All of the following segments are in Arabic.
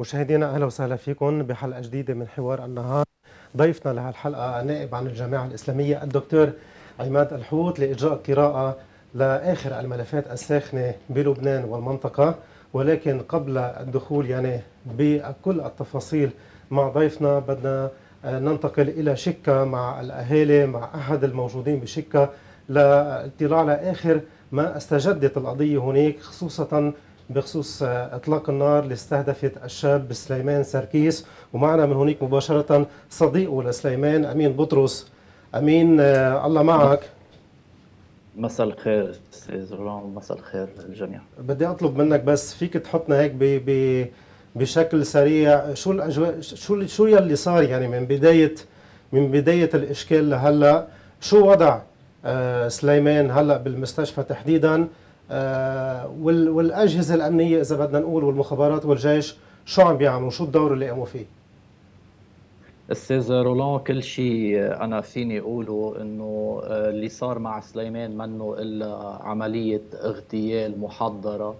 مشاهدينا اهلا وسهلا فيكم بحلقه جديده من حوار النهار ضيفنا لهالحلقه النائب عن الجامعه الاسلاميه الدكتور عماد الحوت لاجراء قراءه لاخر الملفات الساخنه بلبنان والمنطقه ولكن قبل الدخول يعني بكل التفاصيل مع ضيفنا بدنا ننتقل الى شكه مع الاهالي مع احد الموجودين بشكه لاطلاع لاخر ما استجدت القضيه هناك خصوصا بخصوص اطلاق النار اللي استهدفت الشاب سليمان سركيس ومعنا من هناك مباشره صديقه لسليمان امين بطرس امين آه، الله معك مساء الخير استاذ رولان مساء الخير للجميع بدي اطلب منك بس فيك تحطنا هيك ب ب بشكل سريع شو الاجواء شو شو يلي صار يعني من بدايه من بدايه الاشكال لهلا شو وضع آه، سليمان هلا بالمستشفى تحديدا آه، والاجهزه الامنيه اذا بدنا نقول والمخابرات والجيش شو عم بيعملوا شو الدور اللي قاموا فيه استاذ رولان كل شيء انا فيني اقوله انه آه، اللي صار مع سليمان منه الا عمليه اغتيال محضره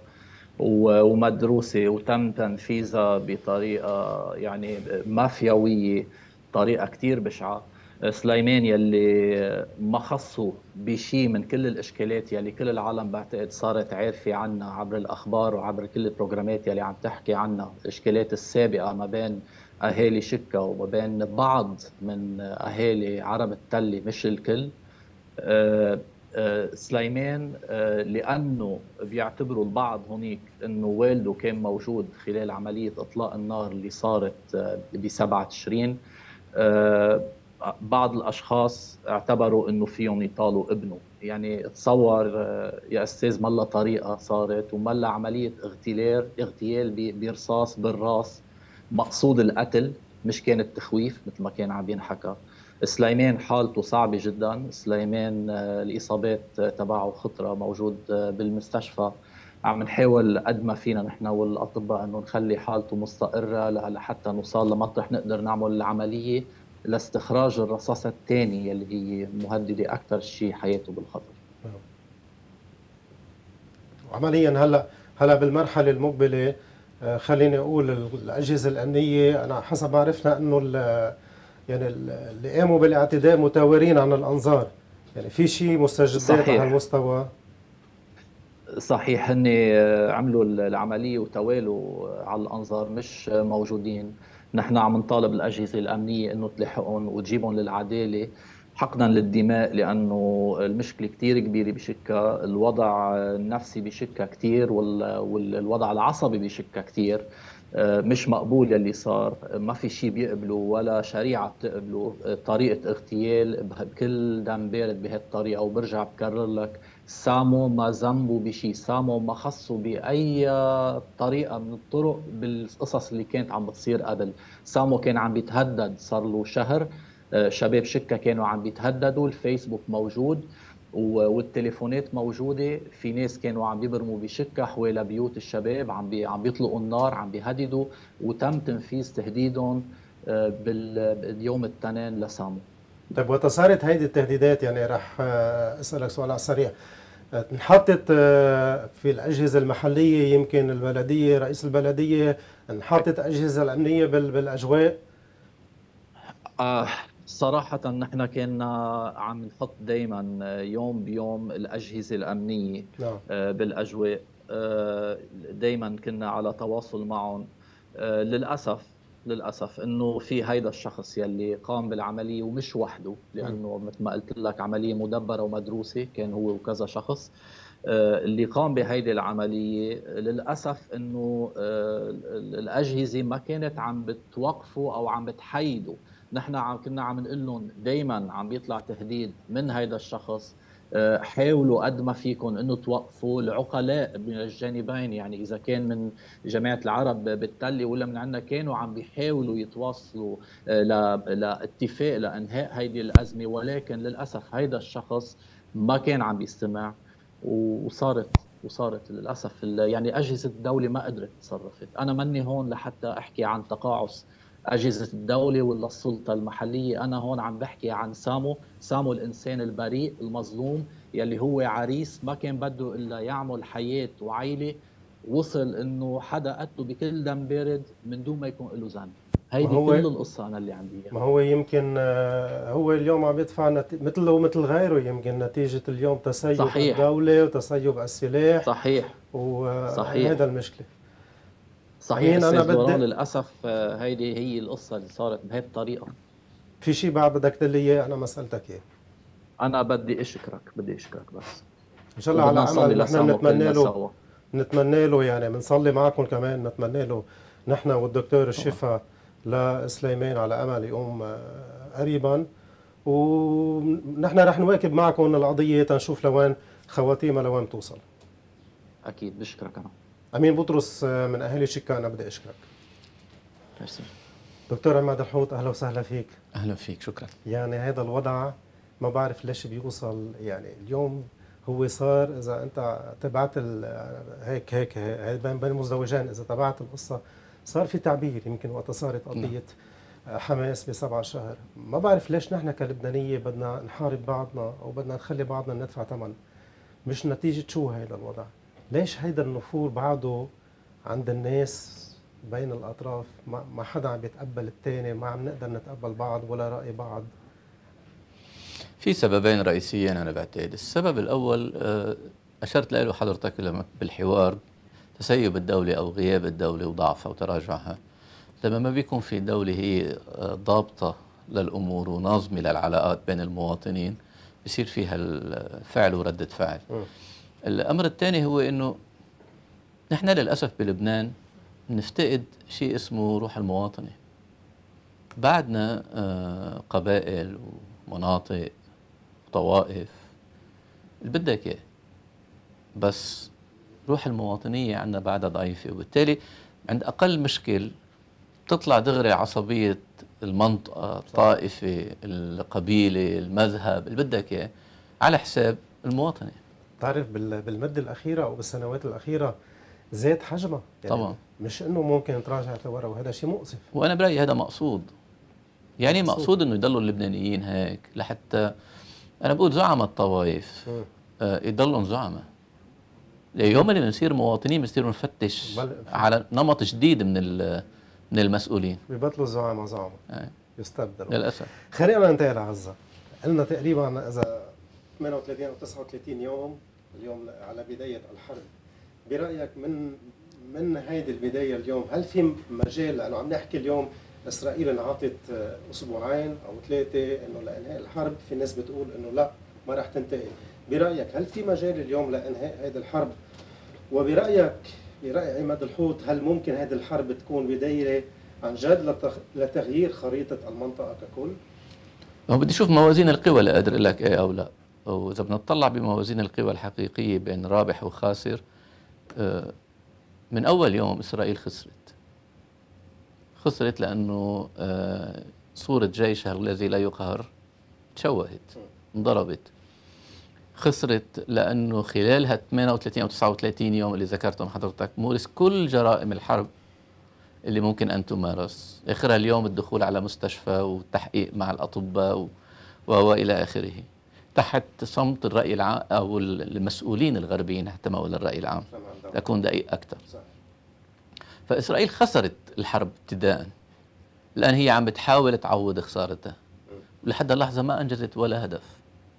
ومدروسه وتم تنفيذها بطريقه يعني مافياويه طريقه كثير بشعه سليمان يلي ما خصه بشيء من كل الاشكالات يلي كل العالم بعتقد صارت عارفه عنها عبر الاخبار وعبر كل البروجرامات يلي عم تحكي عنها الاشكالات السابقه ما بين اهالي شكه وما بين بعض من اهالي عرب التله مش الكل آه، آه، سليمان آه، لانه بيعتبروا البعض هنيك انه والده كان موجود خلال عمليه اطلاق النار اللي صارت ب 27 بعض الاشخاص اعتبروا انه فيهم يطالوا ابنه يعني تصور آه، يا استاذ ملا طريقه صارت وملا عمليه اغتيال اغتيال برصاص بالراس مقصود القتل مش كان التخويف مثل ما كان عم ينحكى سليمان حالته صعبه جدا سليمان آه، الاصابات تبعه خطره موجود آه، بالمستشفى عم نحاول قد ما فينا نحن والاطباء انه نخلي حالته مستقره لحتى نوصل لمطرح نقدر نعمل العمليه لاستخراج الرصاصة الثانية اللي هي مهددة أكثر شيء حياته بالخطر نعم. عمليا هلا هلا بالمرحلة المقبلة آه، خليني أقول الأجهزة الأمنية أنا حسب ما عرفنا أنه يعني اللي قاموا بالاعتداء متوارين عن الأنظار يعني في شيء مستجدات على المستوى صحيح هن آه، عملوا العملية وتوالوا على الأنظار مش موجودين نحن عم نطالب الاجهزه الامنيه انه تلحقهم وتجيبهم للعداله حقنا للدماء لانه المشكله كثير كبيره بشكة الوضع النفسي بشكة كثير والوضع العصبي بشكة كثير آه، مش مقبول اللي صار ما في شيء بيقبله ولا شريعه بتقبله طريقه اغتيال بكل دم بارد بهالطريقه وبرجع بكرر لك سامو ما ذنبه بشيء سامو ما خصه بأي طريقة من الطرق بالقصص اللي كانت عم بتصير قبل سامو كان عم بيتهدد صار له شهر آه، شباب شكة كانوا عم بيتهددوا الفيسبوك موجود والتليفونات موجودة في ناس كانوا عم بيبرموا بشكة حول بيوت الشباب عم بي عم بيطلقوا النار عم بيهددوا وتم تنفيذ تهديدهم آه، باليوم الاثنين لسامو طيب وقت صارت هيدي التهديدات يعني رح آه، اسالك سؤال على السريع انحطت آه، في الأجهزة المحلية يمكن البلدية رئيس البلدية انحطت أجهزة الأمنية بالأجواء آه صراحة نحن كنا عم نحط دائما آه، يوم بيوم الأجهزة الأمنية نعم. آه، بالأجواء دائما كنا على تواصل معهم للأسف للاسف انه في هيدا الشخص يلي قام بالعمليه ومش وحده لانه مثل ما قلت لك عمليه مدبره ومدروسه كان هو وكذا شخص آه، اللي قام بهيدي العملية للأسف أنه آه، الأجهزة ما كانت عم بتوقفه أو عم بتحيده نحن كنا عم نقول لهم دائما عم بيطلع تهديد من هيدا الشخص حاولوا قد ما فيكم انه توقفوا العقلاء من الجانبين يعني اذا كان من جماعه العرب بالتلي ولا من عندنا كانوا عم بيحاولوا يتواصلوا آه، لاتفاق لانهاء هيدي الازمه ولكن للاسف هيدا الشخص ما كان عم بيستمع وصارت وصارت للاسف يعني اجهزه الدوله ما قدرت تصرفت انا مني هون لحتى احكي عن تقاعس اجهزه الدوله ولا السلطه المحليه انا هون عم بحكي عن سامو سامو الانسان البريء المظلوم يلي هو عريس ما كان بده الا يعمل حياه وعيله وصل انه حدا قتله بكل دم بارد من دون ما يكون له ذنب هيدي هو كل القصه انا اللي عندي ما هو يمكن آه، هو اليوم عم يدفع نت... مثله ومثل غيره يمكن نتيجه اليوم تسيب صحيح. الدوله وتسيب السلاح صحيح وهذا آه، صحيح. المشكله صحيح أنا بدي... للأسف آه، هيدي هي القصة اللي صارت بهي الطريقة في شيء بعد بدك تقول لي اياه انا ما سالتك اياه انا بدي اشكرك بدي اشكرك بس ان شاء الله على عمل نحن بنتمنى له بنتمنى له يعني بنصلي معكم كمان نتمنى له نحن والدكتور الشفا لسليمان على امل يقوم آه، قريبا ونحن رح نواكب معكم القضيه تنشوف لوين خواتيمها لوين بتوصل اكيد بشكرك انا امين بطرس آه، من اهالي شيكا انا بدي اشكرك دكتور عماد الحوت اهلا وسهلا فيك اهلا فيك شكرا يعني هذا الوضع ما بعرف ليش بيوصل يعني اليوم هو صار اذا انت تبعت هيك هيك بين بين مزدوجين اذا تبعت القصه صار في تعبير يمكن وقت صارت نعم. قضيه آه، حماس بسبعة شهر ما بعرف ليش نحن كلبنانيه بدنا نحارب بعضنا او بدنا نخلي بعضنا ندفع ثمن مش نتيجه شو هذا الوضع ليش هيدا النفور بعده عند الناس بين الاطراف ما حدا عم بيتقبل الثاني ما عم نقدر نتقبل بعض ولا راي بعض في سببين رئيسيين انا بعتقد السبب الاول آه، اشرت له حضرتك لما بالحوار تسيب الدوله او غياب الدوله وضعفها وتراجعها لما ما بيكون في دوله هي آه، ضابطه للامور وناظمه للعلاقات بين المواطنين بصير فيها الفعل آه، وردة فعل م. الأمر الثاني هو أنه نحن للأسف بلبنان نفتقد شيء اسمه روح المواطنة بعدنا آه، قبائل ومناطق وطوائف اللي بدك اياه بس روح المواطنية عندنا بعدها ضعيفة وبالتالي عند أقل مشكل تطلع دغري عصبية المنطقة الطائفة القبيلة المذهب اللي بدك اياه على حساب المواطنة بتعرف بالمده الاخيره او بالسنوات الاخيره زاد حجمها يعني طبعا مش انه ممكن تراجع لورا وهذا شيء مؤسف وانا برايي هذا مقصود يعني مقصود, مقصود انه يضلوا اللبنانيين هيك لحتى انا بقول زعماء الطوائف آه يضلوا زعمة يوم اللي بنصير مواطنين بنصير نفتش على نمط جديد من من المسؤولين ببطلوا الزعماء زعماء آه. يستبدلوا للاسف خلينا ننتقل لعزه قلنا تقريبا اذا 38 او 39 يوم اليوم على بداية الحرب برأيك من من هذه البداية اليوم هل في مجال لأنه عم نحكي اليوم إسرائيل انعطت آه، أسبوعين أو ثلاثة إنه لإنهاء الحرب في ناس بتقول إنه لا ما راح تنتهي برأيك هل في مجال اليوم لإنهاء هذه الحرب وبرأيك برأي عماد الحوت هل ممكن هذه الحرب تكون بداية عن جد لتغيير خريطة المنطقة ككل؟ هو بدي اشوف موازين القوى لاقدر اقول لك ايه او لا وإذا بنطلع بموازين القوى الحقيقية بين رابح وخاسر آه، من أول يوم إسرائيل خسرت خسرت لأنه آه، صورة جيشها الذي لا يقهر تشوهت انضربت خسرت لأنه خلال هال 38 أو 39 يوم اللي ذكرتهم حضرتك مورس كل جرائم الحرب اللي ممكن أن تمارس آخرها اليوم الدخول على مستشفى والتحقيق مع الأطباء و... وإلى آخره تحت صمت الرأي العام أو المسؤولين الغربيين حتى ما أقول الرأي العام أكون دقيق أكثر فإسرائيل خسرت الحرب ابتداء الآن هي عم بتحاول تعوض خسارتها لحد اللحظة ما أنجزت ولا هدف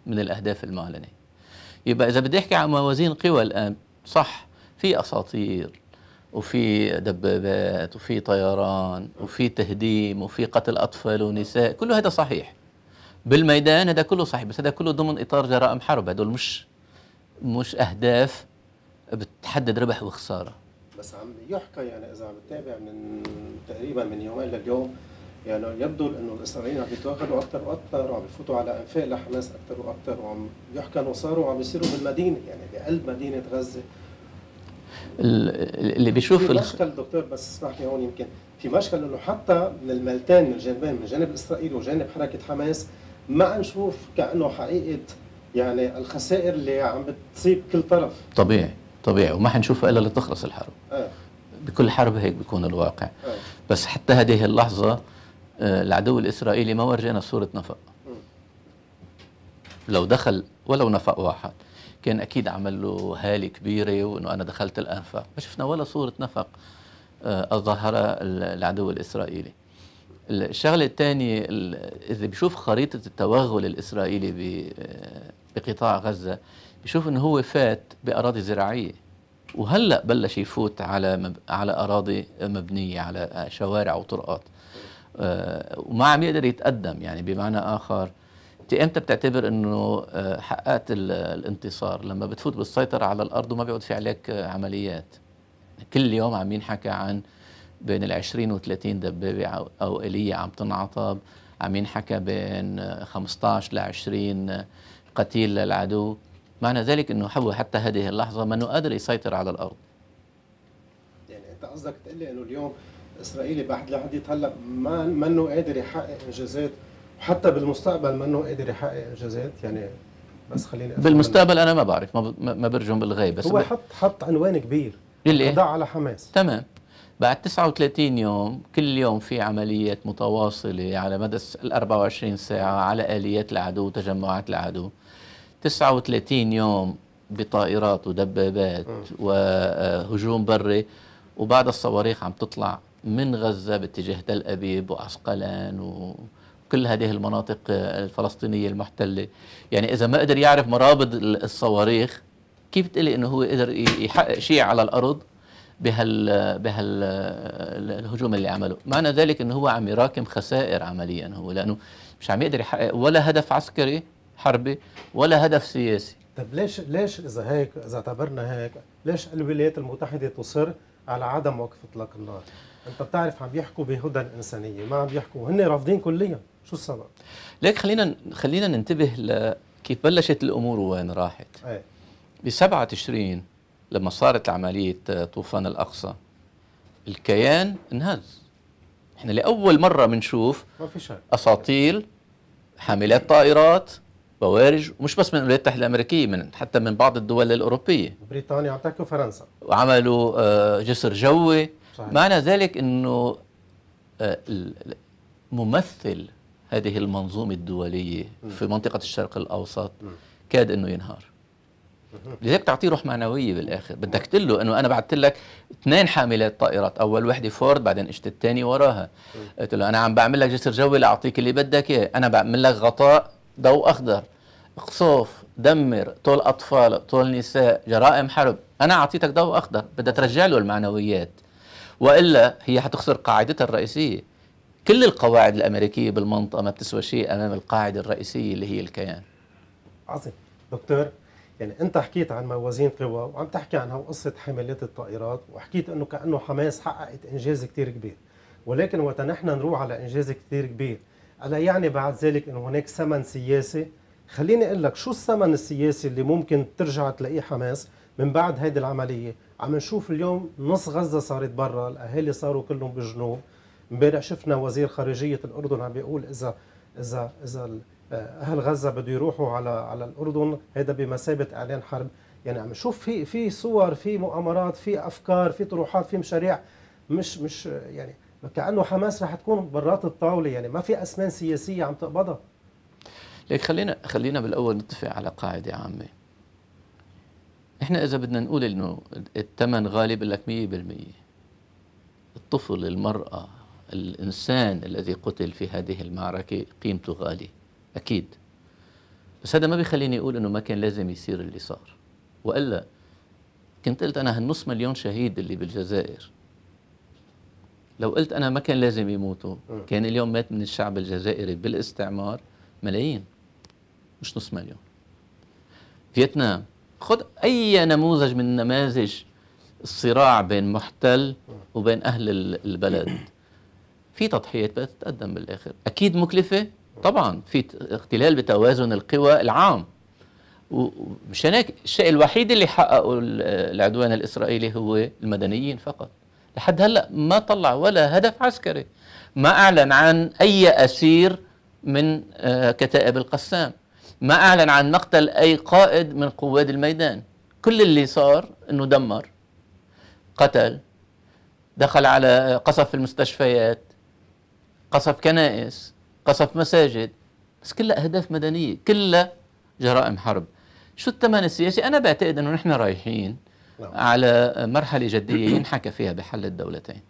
من الأهداف المعلنة يبقى إذا بدي أحكي عن موازين قوى الآن صح في أساطير وفي دبابات وفي طيران وفي تهديم وفي قتل أطفال ونساء كل هذا صحيح بالميدان هذا كله صحيح بس هذا كله ضمن اطار جرائم حرب هدول مش مش اهداف بتحدد ربح وخساره بس عم يحكى يعني اذا عم تتابع من تقريبا من يومين لليوم يعني يبدو انه الاسرائيليين عم يتوغلوا اكثر واكثر وعم يفوتوا على انفاق لحماس اكثر واكثر وعم يحكى انه صاروا عم يصيروا بالمدينه يعني بقلب مدينه غزه اللي بيشوف في مشكل دكتور بس اسمح لي هون يمكن في مشكل انه حتى من الملتين من الجانبين من جانب اسرائيل وجانب حركه حماس ما نشوف كانه حقيقه يعني الخسائر اللي عم بتصيب كل طرف طبيعي طبيعي وما حنشوفها الا لتخلص الحرب آه. بكل حرب هيك بيكون الواقع آه. بس حتى هذه اللحظه آه العدو الاسرائيلي ما ورجينا صوره نفق م. لو دخل ولو نفق واحد كان اكيد عمل له هاله كبيره وانه انا دخلت الانفاق ما شفنا ولا صوره نفق آه، اظهرها العدو الاسرائيلي الشغله الثانيه اللي بيشوف خريطه التوغل الاسرائيلي بقطاع غزه بيشوف انه هو فات باراضي زراعيه وهلا بلش يفوت على مب... على اراضي مبنيه على شوارع وطرقات آه وما عم يقدر يتقدم يعني بمعنى اخر انت امتى بتعتبر انه آه، حققت الانتصار لما بتفوت بالسيطره على الارض وما بيعود في عليك آه، عمليات كل يوم عم ينحكى عن بين ال 20 و 30 دبابه او اليه عم تنعطب عم ينحكى بين 15 ل 20 قتيل للعدو معنى ذلك انه حبوا حتى هذه اللحظه ما قادر يسيطر على الارض يعني انت قصدك تقول لي انه اليوم اسرائيلي بعد لحديت هلا ما منه قادر يحقق انجازات وحتى بالمستقبل منه قادر يحقق انجازات يعني بس خليني أفهم بالمستقبل انا ما بعرف ما برجم بالغيب بس هو حط حط عنوان كبير اللي إيه؟ على حماس تمام بعد 39 يوم كل يوم في عمليات متواصلة على مدى ال 24 ساعة على آليات العدو وتجمعات العدو 39 يوم بطائرات ودبابات وهجوم آه، بري وبعد الصواريخ عم تطلع من غزة باتجاه تل أبيب وعسقلان وكل هذه المناطق آه، الفلسطينية المحتلة يعني إذا ما قدر يعرف مرابط الصواريخ كيف بتقلي انه هو قدر يحقق شيء على الارض بهال بهالهجوم اللي عمله معنى ذلك انه هو عم يراكم خسائر عمليا هو لانه مش عم يقدر يحقق ولا هدف عسكري حربي ولا هدف سياسي طب ليش ليش اذا هيك اذا اعتبرنا هيك ليش الولايات المتحده تصر على عدم وقف اطلاق النار انت بتعرف عم يحكوا بهدى الانسانيه ما عم يحكوا هن رافضين كليا شو السبب ليك خلينا خلينا ننتبه لكيف بلشت الامور وين راحت ايه. ب 7 تشرين لما صارت عملية آه، طوفان الأقصى الكيان انهز احنا لأول مرة بنشوف أساطيل حاملات طائرات بوارج ومش بس من الولايات المتحده الامريكيه من حتى من بعض الدول الاوروبيه بريطانيا اعتقد فرنسا وعملوا آه، جسر جوي صحيح. معنى ذلك انه آه، ممثل هذه المنظومه الدوليه م. في منطقه الشرق الاوسط م. كاد انه ينهار لذلك تعطيه روح معنويه بالاخر بدك تقول له انه انا بعثت لك اثنين حاملات طائرات اول وحده فورد بعدين اجت الثانيه وراها قلت له انا عم بعمل لك جسر جوي لاعطيك اللي بدك اياه انا بعمل لك غطاء ضوء اخضر اقصف دمر طول اطفال طول نساء جرائم حرب انا اعطيتك ضوء اخضر بدها ترجع له المعنويات والا هي حتخسر قاعدتها الرئيسيه كل القواعد الامريكيه بالمنطقه ما بتسوى شيء امام القاعده الرئيسيه اللي هي الكيان عظيم دكتور يعني انت حكيت عن موازين قوى وعم تحكي عنها وقصه حملات الطائرات وحكيت انه كانه حماس حققت انجاز كثير كبير ولكن وقت نحن نروح على انجاز كثير كبير الا يعني بعد ذلك انه هناك ثمن سياسي خليني اقول لك شو الثمن السياسي اللي ممكن ترجع تلاقيه حماس من بعد هيدي العمليه عم نشوف اليوم نص غزه صارت برا الاهالي صاروا كلهم بالجنوب امبارح شفنا وزير خارجيه الاردن عم بيقول اذا اذا اذا اهل آه، غزه بده يروحوا على على الاردن هذا بمثابه اعلان حرب يعني عم نشوف في في صور في مؤامرات في افكار في طروحات في مشاريع مش مش يعني كانه حماس رح تكون برات الطاوله يعني ما في اسنان سياسيه عم تقبضها ليك خلينا خلينا بالاول نتفق على قاعده عامه نحن اذا بدنا نقول انه الثمن غالي بقول لك 100% الطفل المراه الانسان الذي قتل في هذه المعركه قيمته غاليه اكيد بس هذا ما بيخليني اقول انه ما كان لازم يصير اللي صار والا كنت قلت انا هالنص مليون شهيد اللي بالجزائر لو قلت انا ما كان لازم يموتوا كان اليوم مات من الشعب الجزائري بالاستعمار ملايين مش نص مليون فيتنام خذ اي نموذج من نماذج الصراع بين محتل وبين اهل البلد في تضحيات تتقدم بالاخر اكيد مكلفه طبعا في اختلال بتوازن القوى العام ومش هناك الشيء الوحيد اللي حققه العدوان الاسرائيلي هو المدنيين فقط لحد هلا ما طلع ولا هدف عسكري ما اعلن عن اي اسير من آه، كتائب القسام ما اعلن عن مقتل اي قائد من قواد الميدان كل اللي صار انه دمر قتل دخل على قصف المستشفيات قصف كنائس قصف مساجد بس كلها أهداف مدنية كلها جرائم حرب شو الثمن السياسي أنا بعتقد أنه نحن رايحين نعم. على مرحلة جدية ينحكى فيها بحل الدولتين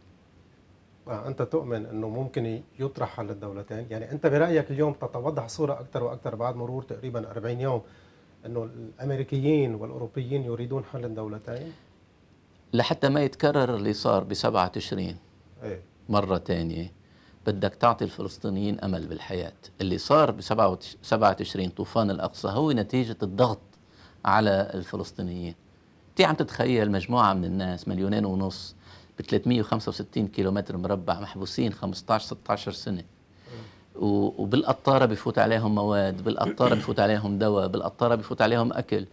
آه، أنت تؤمن أنه ممكن يطرح حل الدولتين يعني أنت برأيك اليوم تتوضح صورة أكثر وأكثر بعد مرور تقريبا 40 يوم أنه الأمريكيين والأوروبيين يريدون حل الدولتين لحتى ما يتكرر اللي صار بسبعة تشرين إيه. مرة ثانية بدك تعطي الفلسطينيين امل بالحياه اللي صار ب 27 طوفان الاقصى هو نتيجه الضغط على الفلسطينيين انت عم تتخيل مجموعه من الناس مليونين ونص ب 365 كيلومتر مربع محبوسين 15 16 سنه وبالقطاره بفوت عليهم مواد بالقطاره بفوت عليهم دواء بالقطاره بفوت عليهم اكل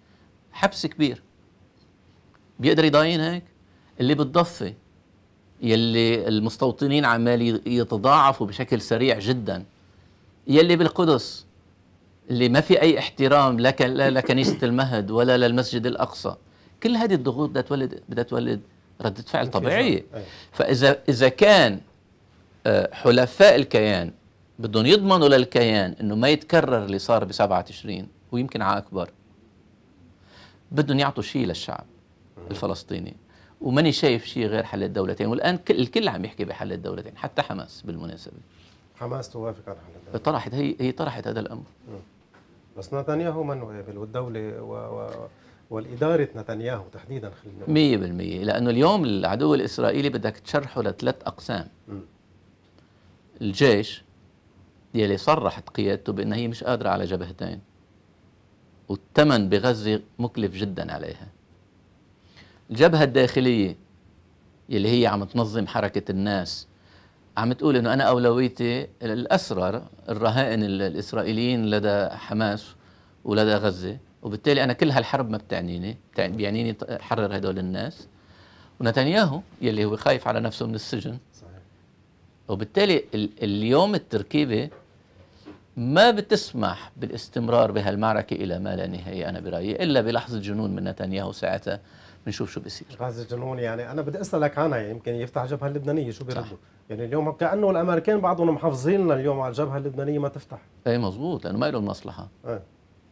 حبس كبير بيقدر يضاين هيك اللي بالضفه يلي المستوطنين عمال يتضاعفوا بشكل سريع جدا يلي بالقدس اللي ما في أي احترام لا لكنيسة المهد ولا للمسجد الأقصى كل هذه الضغوط بدها تولد بدها تولد ردة فعل طبيعية فإذا إذا كان آه، حلفاء الكيان بدهم يضمنوا للكيان انه ما يتكرر اللي صار ب 7 تشرين ويمكن على اكبر بدهم يعطوا شيء للشعب الفلسطيني وماني شايف شيء غير حل الدولتين والان الكل عم يحكي بحل الدولتين حتى حماس بالمناسبه حماس توافق على حل الدولتين طرحت هي هي طرحت هذا الامر بس نتنياهو من قابل والدوله و... و... والإدارة نتنياهو تحديدا خلينا 100% لأنه اليوم العدو الإسرائيلي بدك تشرحه لثلاث أقسام م. الجيش يلي صرحت قيادته بأنها هي مش قادرة على جبهتين والثمن بغزة مكلف جدا عليها الجبهة الداخلية اللي هي عم تنظم حركة الناس عم تقول انه انا اولويتي الاسرى الرهائن الاسرائيليين لدى حماس ولدى غزه وبالتالي انا كل هالحرب ما بتعنيني بيعنيني احرر هدول الناس ونتنياهو يلي هو خايف على نفسه من السجن صحيح. وبالتالي اليوم التركيبه ما بتسمح بالاستمرار بهالمعركه الى ما لا نهايه انا برايي الا بلحظه جنون من نتنياهو ساعتها بنشوف شو بيصير غازي الجنون يعني انا بدي اسالك عنها يعني يمكن يفتح جبهه لبنانيه شو بيردوا يعني اليوم كانه الامريكان بعضهم محافظين لنا اليوم على الجبهه اللبنانيه ما تفتح اي مزبوط لانه ما لهم مصلحه أه.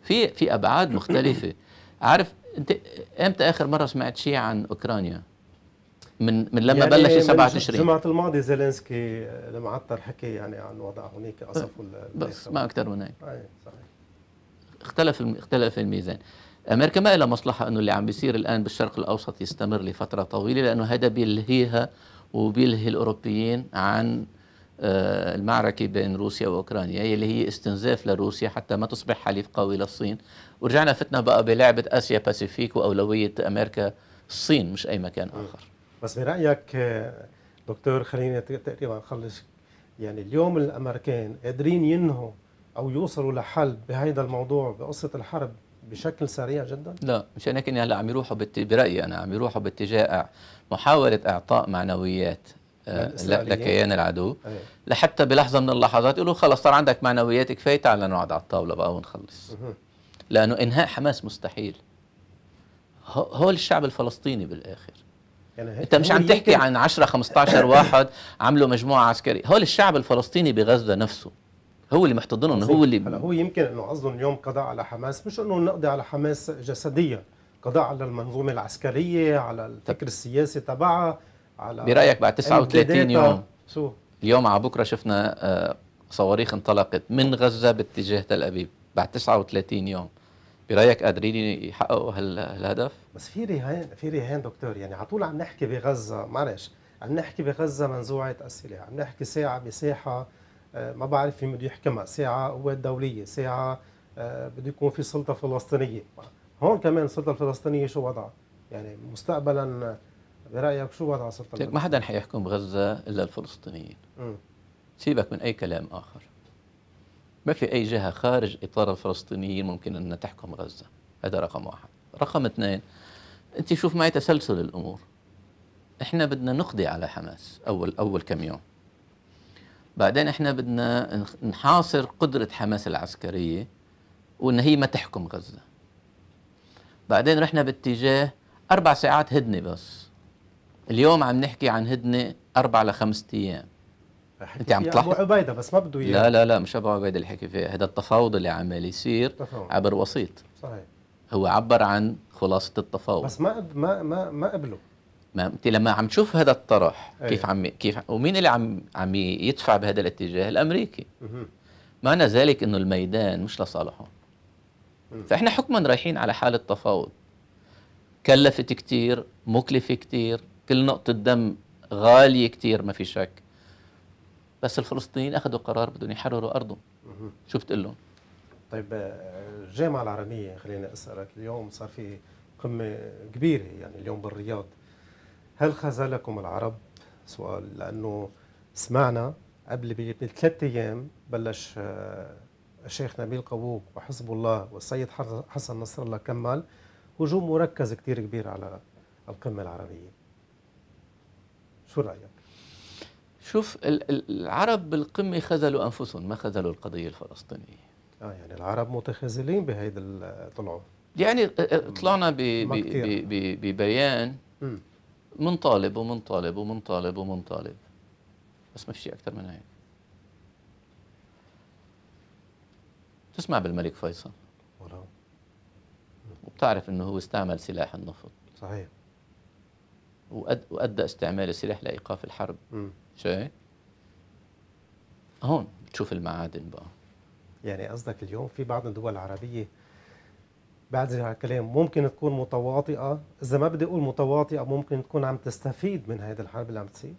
في في ابعاد مختلفه عارف انت امتى اخر مره سمعت شيء عن اوكرانيا من من لما يعني بلش 7 تشرين الجمعه الماضيه زيلينسكي المعطر حكي يعني عن وضع هناك اصف بس ما اكثر من هيك إيه، صحيح اختلف اختلف الميزان أمريكا ما لها مصلحة أنه اللي عم بيصير الآن بالشرق الأوسط يستمر لفترة طويلة لأنه هذا بيلهيها وبيلهي الأوروبيين عن آه، المعركة بين روسيا وأوكرانيا اللي هي استنزاف لروسيا حتى ما تصبح حليف قوي للصين ورجعنا فتنا بقى بلعبة آسيا باسيفيك وأولوية أمريكا الصين مش أي مكان آخر بس برأيك آه، دكتور خليني تقريبا أخلص يعني اليوم الأمريكان قادرين ينهوا أو يوصلوا لحل بهذا الموضوع بقصة الحرب بشكل سريع جدا؟ لا مش هيك هلا عم يروحوا بت... برايي انا عم يروحوا باتجاه محاوله اعطاء معنويات آه، يعني لكيان العدو أيه. لحتى بلحظه من اللحظات يقولوا خلص صار عندك معنويات كفايه تعال نقعد على الطاوله بقى ونخلص لانه انهاء حماس مستحيل هو الشعب الفلسطيني بالاخر يعني انت مش عم تحكي عن 10 15 واحد عملوا مجموعه عسكريه هول الشعب الفلسطيني بغزه نفسه هو اللي محتضنهم هو اللي هو يمكن انه قصده اليوم قضاء على حماس مش انه نقضي على حماس جسديا قضاء على المنظومه العسكريه على الفكر السياسي تبعها على برايك بعد 39 يوم شو اليوم على بكره شفنا آه، صواريخ انطلقت من غزه باتجاه تل ابيب بعد 39 يوم برايك قادرين يحققوا هالهدف؟ بس في رهان في رهان دكتور يعني على طول عم نحكي بغزه معلش عم نحكي بغزه منزوعه السلاح عم نحكي ساعه بساحه آه، ما بعرف مين بده يحكمها ساعه قوات دوليه ساعه آه، بده يكون في سلطه فلسطينيه هون كمان السلطه الفلسطينيه شو وضعها يعني مستقبلا آه، برايك شو وضع السلطه الفلسطينية ما حدا حيحكم غزه الا الفلسطينيين م. سيبك من اي كلام اخر ما في اي جهه خارج اطار الفلسطينيين ممكن انها تحكم غزه هذا رقم واحد رقم اثنين انت شوف معي تسلسل الامور احنا بدنا نقضي على حماس اول اول كم يوم بعدين احنا بدنا نحاصر قدره حماس العسكريه وان هي ما تحكم غزه بعدين رحنا باتجاه اربع ساعات هدنه بس اليوم عم نحكي عن هدنه اربع لخمس ايام انت عم تلاحظ ابو عبيده بس ما بده اياه لا لا لا مش ابو عبيده اللي حكي فيه هذا التفاوض اللي عمال يصير تفاوض. عبر وسيط صحيح هو عبر عن خلاصه التفاوض بس ما ما ما, ما قبله ما انت لما عم تشوف هذا الطرح أيه. كيف عم كيف ومين اللي عم عم يدفع بهذا الاتجاه الامريكي معنى ذلك انه الميدان مش لصالحهم فاحنا حكما رايحين على حاله تفاوض كلفت كتير مكلفه كتير كل نقطه دم غاليه كتير ما في شك بس الفلسطينيين اخذوا قرار بدهم يحرروا ارضهم شو بتقول لهم طيب آه، الجامعه العربيه خلينا اسالك اليوم صار في قمه كبيره يعني اليوم بالرياض هل خذلكم العرب؟ سؤال لانه سمعنا قبل بثلاث ايام بلش آه، الشيخ نبيل قبوب وحزب الله والسيد حسن نصر الله كمال هجوم مركز كثير كبير على القمه العربيه. شو رايك؟ شوف العرب بالقمه خذلوا انفسهم ما خذلوا القضيه الفلسطينيه. اه يعني العرب متخاذلين بهيدا طلعوا. يعني آه، آه، طلعنا ببيان من طالب ومن طالب ومن طالب ومن طالب بس ما في شيء أكثر من هيك تسمع بالملك فيصل ولو وبتعرف انه هو استعمل سلاح النفط صحيح وأد... وادى استعمال السلاح لايقاف الحرب شايف؟ هون بتشوف المعادن بقى يعني قصدك اليوم في بعض الدول العربيه بعزل على الكلام ممكن تكون متواطئه اذا ما بدي اقول متواطئه ممكن تكون عم تستفيد من هذه الحرب اللي عم تصير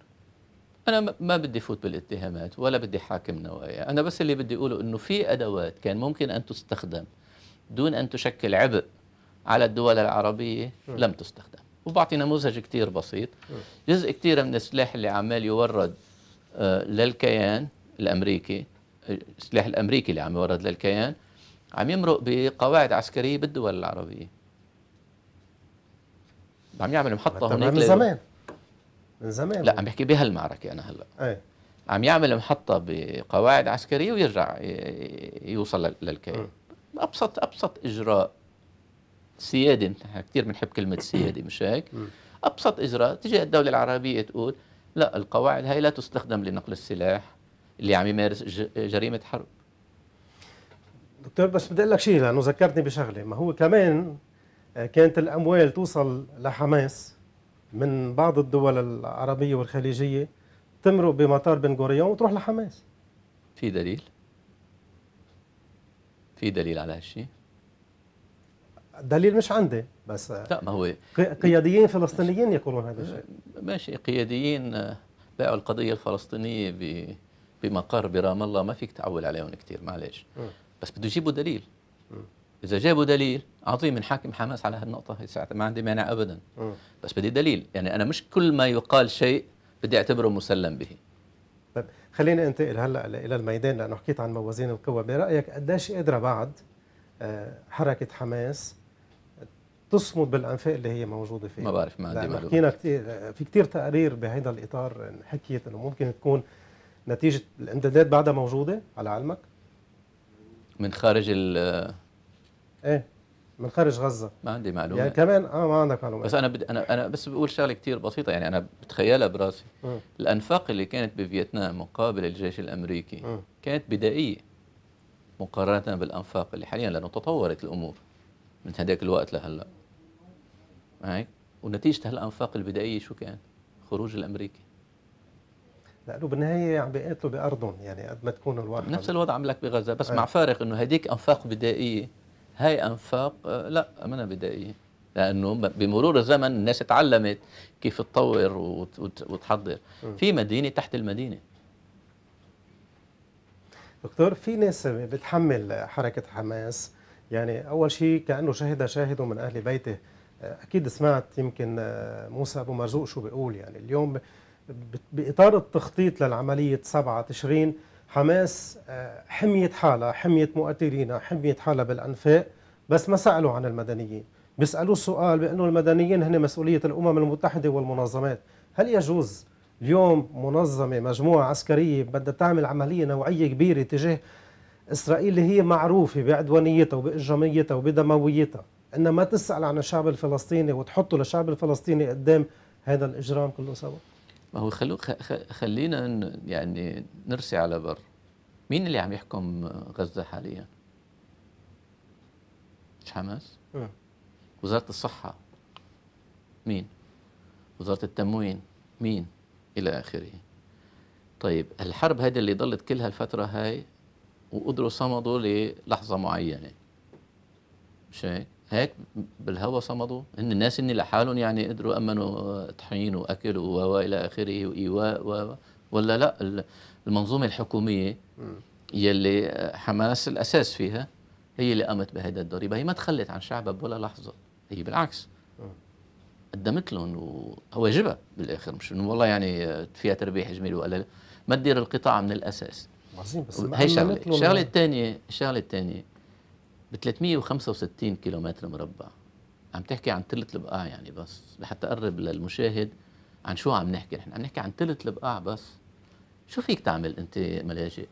انا ما بدي فوت بالاتهامات ولا بدي حاكم نوايا انا بس اللي بدي اقوله انه في ادوات كان ممكن ان تستخدم دون ان تشكل عبء على الدول العربيه م. لم تستخدم وبعطي نموذج كثير بسيط م. جزء كثير من السلاح اللي عمال يورد آه، للكيان الامريكي آه، السلاح الامريكي اللي عم يورد للكيان عم يمرق بقواعد عسكريه بالدول العربيه عم يعمل محطه هناك من زمان من زمان لا عم بحكي بهالمعركه انا هلا ايه عم يعمل محطه بقواعد عسكريه ويرجع يوصل للكيان ابسط ابسط اجراء سيادي نحن كثير بنحب كلمه سيادي مش هيك؟ ابسط اجراء تجي الدوله العربيه تقول لا القواعد هاي لا تستخدم لنقل السلاح اللي عم يمارس جريمه حرب دكتور بس بدي اقول لك شيء لانه ذكرتني بشغله ما هو كمان آه، كانت الاموال توصل لحماس من بعض الدول العربيه والخليجيه تمرق بمطار بن غوريون وتروح لحماس في دليل في دليل على هالشيء الدليل مش عندي بس آه، لا ما هو قياديين فلسطينيين يقولون هذا الشيء آه، ماشي قياديين باعوا القضيه الفلسطينيه بمقر برام الله ما فيك تعول عليهم كثير معلش بس بده يجيبوا دليل اذا جابوا دليل اعطيه من حاكم حماس على هالنقطه هي ساعتها ما عندي مانع ابدا م. بس بدي دليل يعني انا مش كل ما يقال شيء بدي اعتبره مسلم به طيب خلينا انتقل هلا الى الميدان لانه حكيت عن موازين القوى برايك قديش قادره بعد آه، حركه حماس تصمد بالانفاق اللي هي موجوده فيها ما بعرف ما عندي معلومه حكينا كثير في كثير تقارير بهذا الاطار حكيت انه ممكن تكون نتيجه الامدادات بعدها موجوده على علمك من خارج ال ايه من خارج غزه ما عندي معلومه يعني كمان اه ما عندك معلومه بس انا بد... انا انا بس بقول شغله كثير بسيطه يعني انا بتخيلها براسي م. الانفاق اللي كانت بفيتنام مقابل الجيش الامريكي م. كانت بدائيه مقارنه بالانفاق اللي حاليا لانه تطورت الامور من هذاك الوقت لهلا هيك ونتيجه هالانفاق البدائيه شو كان؟ خروج الامريكي لانه بالنهايه عم يعني بيقاتلوا بارضهم يعني قد ما تكون الواقع نفس الوضع عم لك بغزه بس أيه. مع آه. فارق انه هديك انفاق بدائيه هاي انفاق آه، لا منها بدائيه لانه بمرور الزمن الناس تعلمت كيف تطور وتحضر م. في مدينه تحت المدينه دكتور في ناس بتحمل حركه حماس يعني اول شيء كانه شهد شاهد من اهل بيته آه، اكيد سمعت يمكن موسى ابو مرزوق شو بيقول يعني اليوم بإطار التخطيط للعملية 7 تشرين حماس آه، حميت حالها حميت مؤثرينها حميت حالها بالأنفاق بس ما سألوا عن المدنيين بيسألوا سؤال بأنه المدنيين هن مسؤولية الأمم المتحدة والمنظمات هل يجوز اليوم منظمة مجموعة عسكرية بدها تعمل عملية نوعية كبيرة تجاه إسرائيل اللي هي معروفة بعدوانيتها وبإجراميتها وبدمويتها إنها ما تسأل عن الشعب الفلسطيني وتحطه للشعب الفلسطيني قدام هذا الإجرام كله سوا ما هو خلو خلينا يعني نرسي على بر مين اللي عم يحكم غزة حاليا مش حماس اه. وزارة الصحة مين وزارة التموين مين إلى آخره طيب الحرب هذه اللي ضلت كل هالفترة هاي وقدروا صمدوا للحظة معينة مش هيك هيك بالهوى صمدوا ان الناس اللي لحالهم يعني قدروا امنوا طحين واكل والى اخره وايواء و... ولا لا المنظومه الحكوميه يلي حماس الاساس فيها هي اللي قامت بهيدا الضريبه هي ما تخلت عن شعبها بولا لحظه هي بالعكس قدمت لهم وواجبها بالاخر مش انه والله يعني فيها تربيح جميل ولا ما تدير القطاع من الاساس عظيم بس هي شغله الشغله يعني. الثانيه الشغله الثانيه ب 365 كيلومتر مربع عم تحكي عن ثلث البقاع يعني بس لحتى اقرب للمشاهد عن شو عم نحكي نحن عم نحكي عن ثلث البقاع بس شو فيك تعمل انت ملاجئ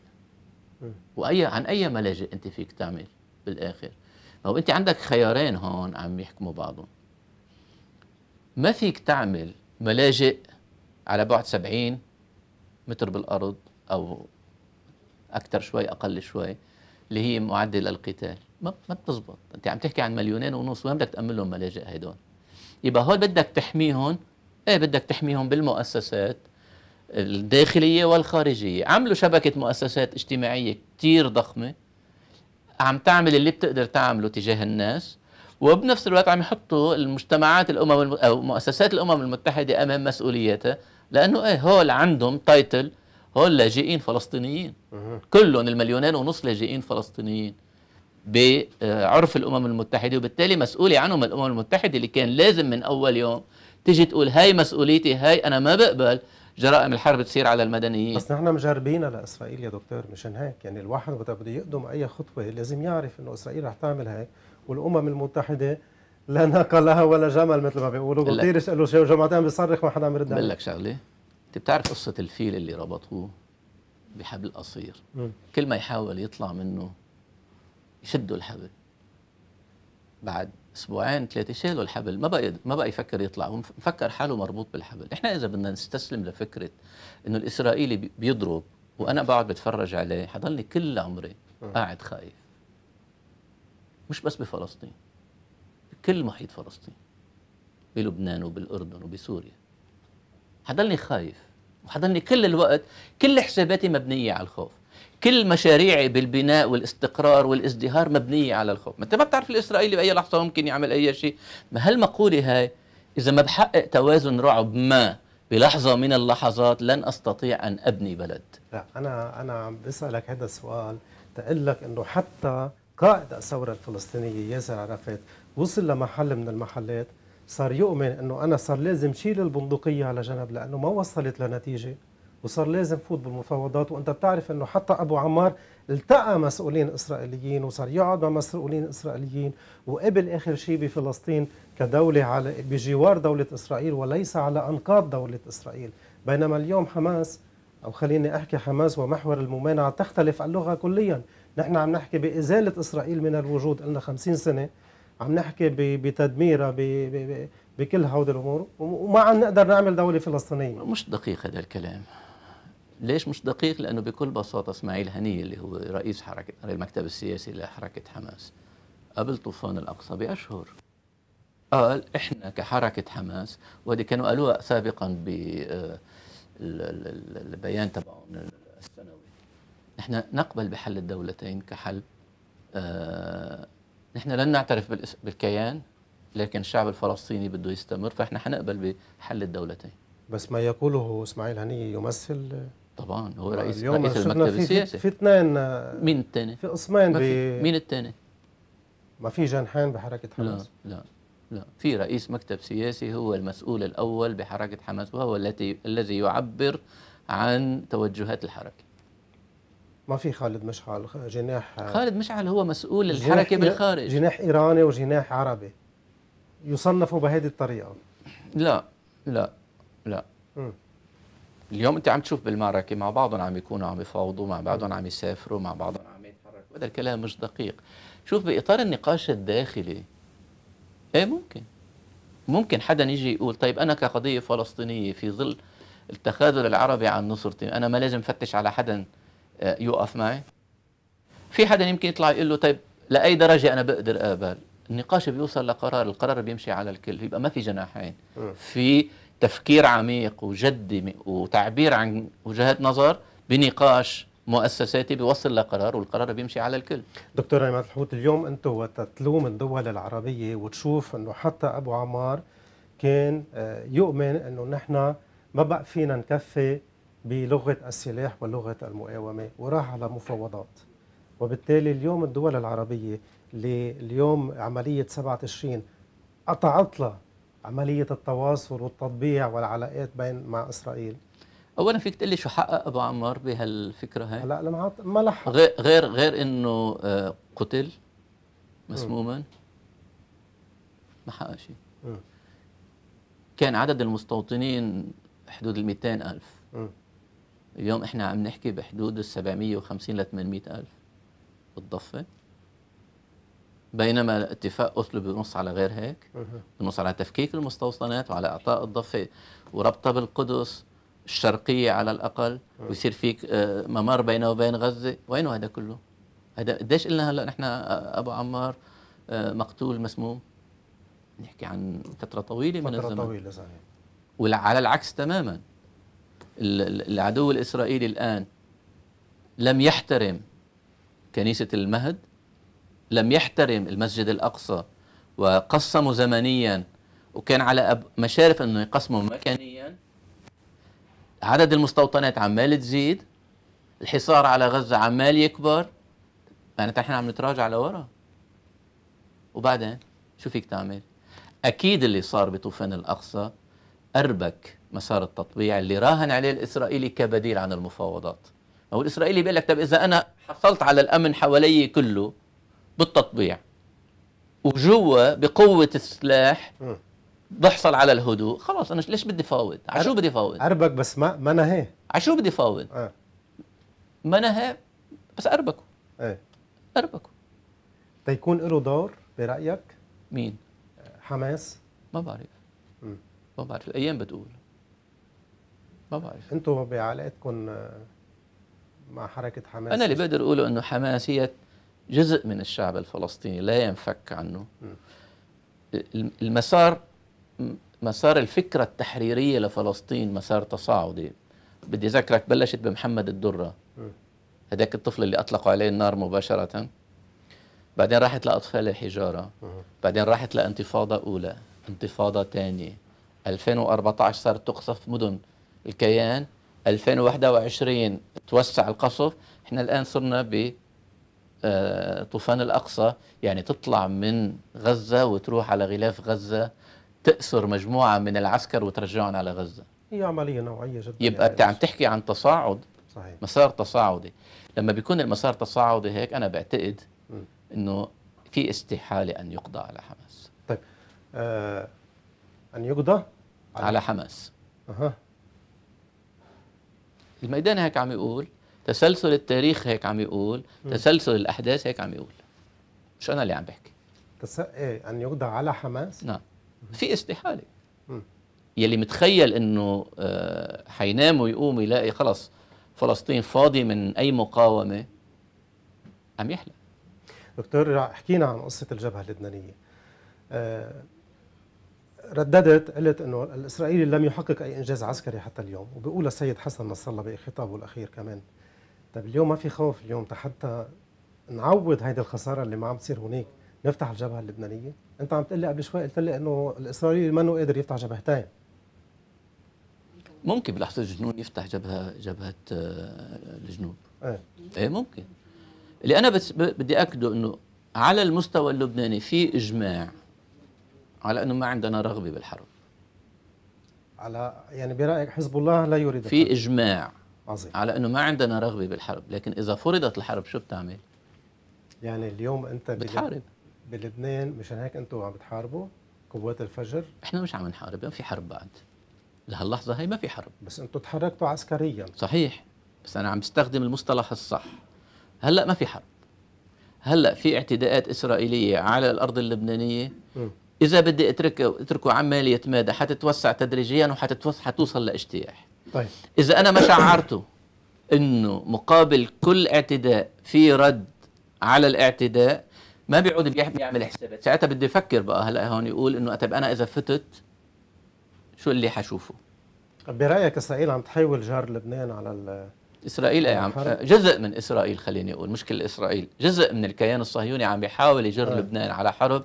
واي عن اي ملاجئ انت فيك تعمل بالاخر هو انت عندك خيارين هون عم يحكموا بعضهم ما فيك تعمل ملاجئ على بعد 70 متر بالارض او اكثر شوي اقل شوي اللي هي معدل القتال ما ما بتزبط انت عم تحكي عن مليونين ونص وين بدك تامن لهم ملاجئ هدول يبقى هول بدك تحميهم ايه بدك تحميهم بالمؤسسات الداخليه والخارجيه عملوا شبكه مؤسسات اجتماعيه كتير ضخمه عم تعمل اللي بتقدر تعمله تجاه الناس وبنفس الوقت عم يحطوا المجتمعات الامم او مؤسسات الامم المتحده امام مسؤولياتها لانه ايه هول عندهم تايتل هول لاجئين فلسطينيين كلهم المليونين ونص لاجئين فلسطينيين بعرف الامم المتحده وبالتالي مسؤولي عنهم الامم المتحده اللي كان لازم من اول يوم تيجي تقول هاي مسؤوليتي هاي انا ما بقبل جرائم الحرب تصير على المدنيين بس نحن مجربين لاسرائيل يا دكتور مشان هيك يعني الواحد وقت بده يقدم اي خطوه لازم يعرف انه اسرائيل رح تعمل هيك والامم المتحده لا ناقه لها ولا جمل مثل ما بيقولوا بطيرش له شيء وجمعتين بيصرخ ما حدا عم يرد بقول لك شغله انت بتعرف قصه الفيل اللي ربطوه بحبل قصير كل ما يحاول يطلع منه يشدوا الحبل بعد اسبوعين ثلاثه شالوا الحبل ما بقى ما بقى يفكر يطلع هو مفكر حاله مربوط بالحبل احنا اذا بدنا نستسلم لفكره انه الاسرائيلي بيضرب وانا بقعد بتفرج عليه حضلني كل عمري قاعد خايف مش بس بفلسطين بكل محيط فلسطين بلبنان وبالاردن وبسوريا حضلني خايف وحضلني كل الوقت كل حساباتي مبنيه على الخوف كل مشاريعي بالبناء والاستقرار والازدهار مبنيه على الخوف ما انت ما بتعرف الاسرائيلي باي لحظه ممكن يعمل اي شيء ما هالمقوله هاي اذا ما بحقق توازن رعب ما بلحظه من اللحظات لن استطيع ان ابني بلد لا انا انا عم بسالك هذا السؤال تقول لك انه حتى قائد الثوره الفلسطينيه ياسر عرفات وصل لمحل من المحلات صار يؤمن انه انا صار لازم شيل البندقيه على جنب لانه ما وصلت لنتيجه وصار لازم فوت بالمفاوضات وانت بتعرف انه حتى ابو عمار التقى مسؤولين اسرائيليين وصار يقعد مع مسؤولين اسرائيليين وقبل اخر شيء بفلسطين كدوله على بجوار دوله اسرائيل وليس على انقاض دوله اسرائيل بينما اليوم حماس او خليني احكي حماس ومحور الممانعه تختلف اللغه كليا نحن عم نحكي بازاله اسرائيل من الوجود لنا 50 سنه عم نحكي بتدميرها بكل هودي الامور وما عم نقدر نعمل دوله فلسطينيه مش دقيق هذا الكلام ليش مش دقيق؟ لانه بكل بساطه اسماعيل هنيه اللي هو رئيس حركه المكتب السياسي لحركه حماس قبل طوفان الاقصى باشهر قال احنا كحركه حماس وهذه كانوا قالوها سابقا ب البيان تبعهم السنوي نحن نقبل بحل الدولتين كحل آه، نحن لن نعترف بالكيان لكن الشعب الفلسطيني بده يستمر فإحنا حنقبل بحل الدولتين بس ما يقوله إسماعيل هني يمثل طبعا هو رئيس اليوم رئيس المكتب السياسي في اثنين مين الثاني؟ في قسمين ب... مين الثاني؟ ما في جنحين بحركة حماس لا لا لا في رئيس مكتب سياسي هو المسؤول الأول بحركة حماس وهو التي الذي يعبر عن توجهات الحركة ما في خالد مشعل جناح آه، خالد مشعل هو مسؤول الحركة بالخارج جناح إيراني وجناح عربي يصنفوا بهذه الطريقة لا لا لا م. اليوم انت عم تشوف بالمعركه مع بعضهم عم يكونوا عم يفاوضوا مع بعضهم عم يسافروا مع بعضهم عم يتحركوا هذا الكلام مش دقيق شوف باطار النقاش الداخلي ايه ممكن ممكن حدا يجي يقول طيب انا كقضيه فلسطينيه في ظل التخاذل العربي عن نصرتي انا ما لازم فتش على حدا آه، يوقف معي في حدا يمكن يطلع يقول له طيب لاي درجه انا بقدر اقبل النقاش بيوصل لقرار القرار بيمشي على الكل يبقى ما في جناحين في تفكير عميق وجدي وتعبير عن وجهات نظر بنقاش مؤسساتي بيوصل لقرار والقرار بيمشي على الكل دكتور عماد الحوت اليوم انتم وتتلوم الدول العربيه وتشوف انه حتى ابو عمار كان آه، يؤمن انه نحن ما بقى فينا نكفي بلغه السلاح ولغه المقاومه وراح على مفاوضات وبالتالي اليوم الدول العربيه اللي اليوم عمليه 7 تشرين قطعت لها عمليه التواصل والتطبيع والعلاقات بين مع اسرائيل اولا فيك تقول لي شو حقق ابو عمار بهالفكره هاي لا لا ما لحق غير غير انه آه، قتل مسموما ما حقق شيء كان عدد المستوطنين حدود ال 200 ألف م. اليوم احنا عم نحكي بحدود ال 750 ل 800 ألف بالضفة بينما الاتفاق أصله بنص على غير هيك بنص على تفكيك المستوطنات وعلى إعطاء الضفة وربطها بالقدس الشرقية على الأقل ويصير فيك آه، ممر بينه وبين غزة وينه هذا كله هذا قديش قلنا هلا نحن آه، أبو عمار آه، مقتول مسموم نحكي عن فترة طويلة فترة من الزمن فترة طويلة صحيح وعلى العكس تماما العدو الإسرائيلي الآن لم يحترم كنيسة المهد لم يحترم المسجد الأقصى وقسموا زمنيا وكان على مشارف أنه يقسموا مكانيا عدد المستوطنات عمال تزيد الحصار على غزة عمال يكبر معناتها احنا عم نتراجع لورا وبعدين شو فيك تعمل؟ أكيد اللي صار بطوفان الأقصى أربك مسار التطبيع اللي راهن عليه الاسرائيلي كبديل عن المفاوضات هو الاسرائيلي بيقول لك طب اذا انا حصلت على الامن حوالي كله بالتطبيع وجوا بقوه السلاح بحصل على الهدوء خلاص انا ليش بدي فاوض عشو بدي فاوض اربك بس ما ما انا هي عشو بدي فاوض آه. ما انا هي بس اربكوا ايه اربكوا تيكون له دور برايك مين حماس ما بعرف ما بعرف الايام بتقول ما بعرف انتوا بعلاقتكم آه، مع حركه حماس انا اللي بقدر اقوله انه حماس هي جزء من الشعب الفلسطيني لا ينفك عنه م. المسار مسار الفكرة التحريرية لفلسطين مسار تصاعدي بدي أذكرك بلشت بمحمد الدرة هذاك الطفل اللي أطلقوا عليه النار مباشرة بعدين راحت لأطفال الحجارة بعدين راحت لانتفاضة أولى انتفاضة ثانية 2014 صارت تقصف مدن الكيان 2021 توسع القصف احنا الان صرنا ب آه، طوفان الاقصى يعني تطلع من غزه وتروح على غلاف غزه تاسر مجموعه من العسكر وترجعهم على غزه هي عمليه نوعيه جدا يبقى يعني. انت عم تحكي عن تصاعد صحيح. مسار تصاعدي لما بيكون المسار تصاعدي هيك انا بعتقد انه في استحاله ان يقضى على حماس طيب آه ان يقضى على, على حماس اها الميدان هيك عم يقول تسلسل التاريخ هيك عم يقول تسلسل الأحداث هيك عم يقول مش أنا اللي عم بحكي تس... ايه أن يقضى على حماس نعم في استحالة يلي متخيل انه آه، حينام ويقوم يلاقي خلص فلسطين فاضي من اي مقاومه عم يحلم دكتور حكينا عن قصه الجبهه اللبنانيه آه، رددت قلت انه الاسرائيلي لم يحقق اي انجاز عسكري حتى اليوم وبقول السيد حسن نصر الله بخطابه الاخير كمان طيب اليوم ما في خوف اليوم طيب حتى نعوض هيدي الخساره اللي ما عم تصير هناك نفتح الجبهه اللبنانيه انت عم تقول لي قبل شوي قلت لي انه الاسرائيلي ما قادر يفتح جبهتين ممكن بلحظه الجنون يفتح جبهه جبهه آه، الجنوب ايه, ايه ممكن اللي انا بدي اكده انه على المستوى اللبناني في اجماع على انه ما عندنا رغبه بالحرب على يعني برايك حزب الله لا يريد في الحرب. اجماع عظيم على انه ما عندنا رغبه بالحرب لكن اذا فرضت الحرب شو بتعمل يعني اليوم انت بتحارب بلبنان مشان هيك انتم عم بتحاربوا قوات الفجر احنا مش عم نحارب ما في حرب بعد لهاللحظه هي ما في حرب بس انتم تحركتوا عسكريا صحيح بس انا عم بستخدم المصطلح الصح هلا ما في حرب هلا في اعتداءات اسرائيليه على الارض اللبنانيه م. اذا بدي اتركه اتركه عمال يتمادى حتتوسع تدريجيا وحتوصل لاجتياح طيب اذا انا ما شعرته انه مقابل كل اعتداء في رد على الاعتداء ما بيعود بيعمل حسابات ساعتها بدي افكر بقى هلا هون يقول انه طيب انا اذا فتت شو اللي حشوفه برايك اسرائيل عم تحاول جار لبنان على اسرائيل اي عم جزء من اسرائيل خليني اقول مش كل اسرائيل جزء من الكيان الصهيوني عم بيحاول يجر آه. لبنان على حرب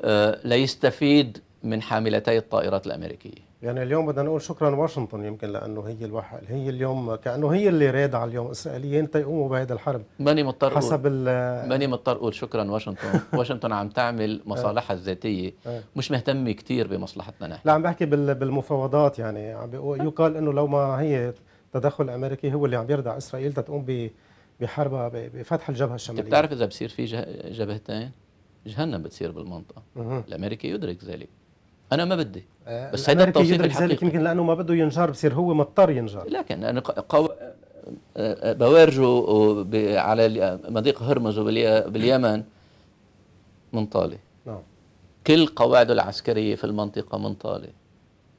آه، ليستفيد من حاملتي الطائرات الامريكيه يعني اليوم بدنا نقول شكرا واشنطن يمكن لانه هي الوح... هي اليوم كانه هي اللي رادعه اليوم اسرائيليين تيقوموا بهذا الحرب ماني مضطر اقول حسب ماني مضطر اقول شكرا واشنطن واشنطن عم تعمل مصالحها الذاتيه آه. آه. مش مهتمه كثير بمصلحتنا نحن لا عم بحكي بالمفاوضات يعني عم بيقول... يقال انه لو ما هي تدخل امريكي هو اللي عم يردع اسرائيل تتقوم بحربها بفتح الجبهه الشماليه بتعرف اذا بصير في جبهتين جهنم بتصير بالمنطقه الامريكي يدرك ذلك انا ما بدي آه، بس هذا التوصيف الحقيقي ذلك يمكن لانه ما بده ينجار بصير هو مضطر ينجار لكن انا قو... آه، آه، بوارجو ب... على مضيق هرمز بالي... باليمن من نعم كل قواعده العسكريه في المنطقه منطاله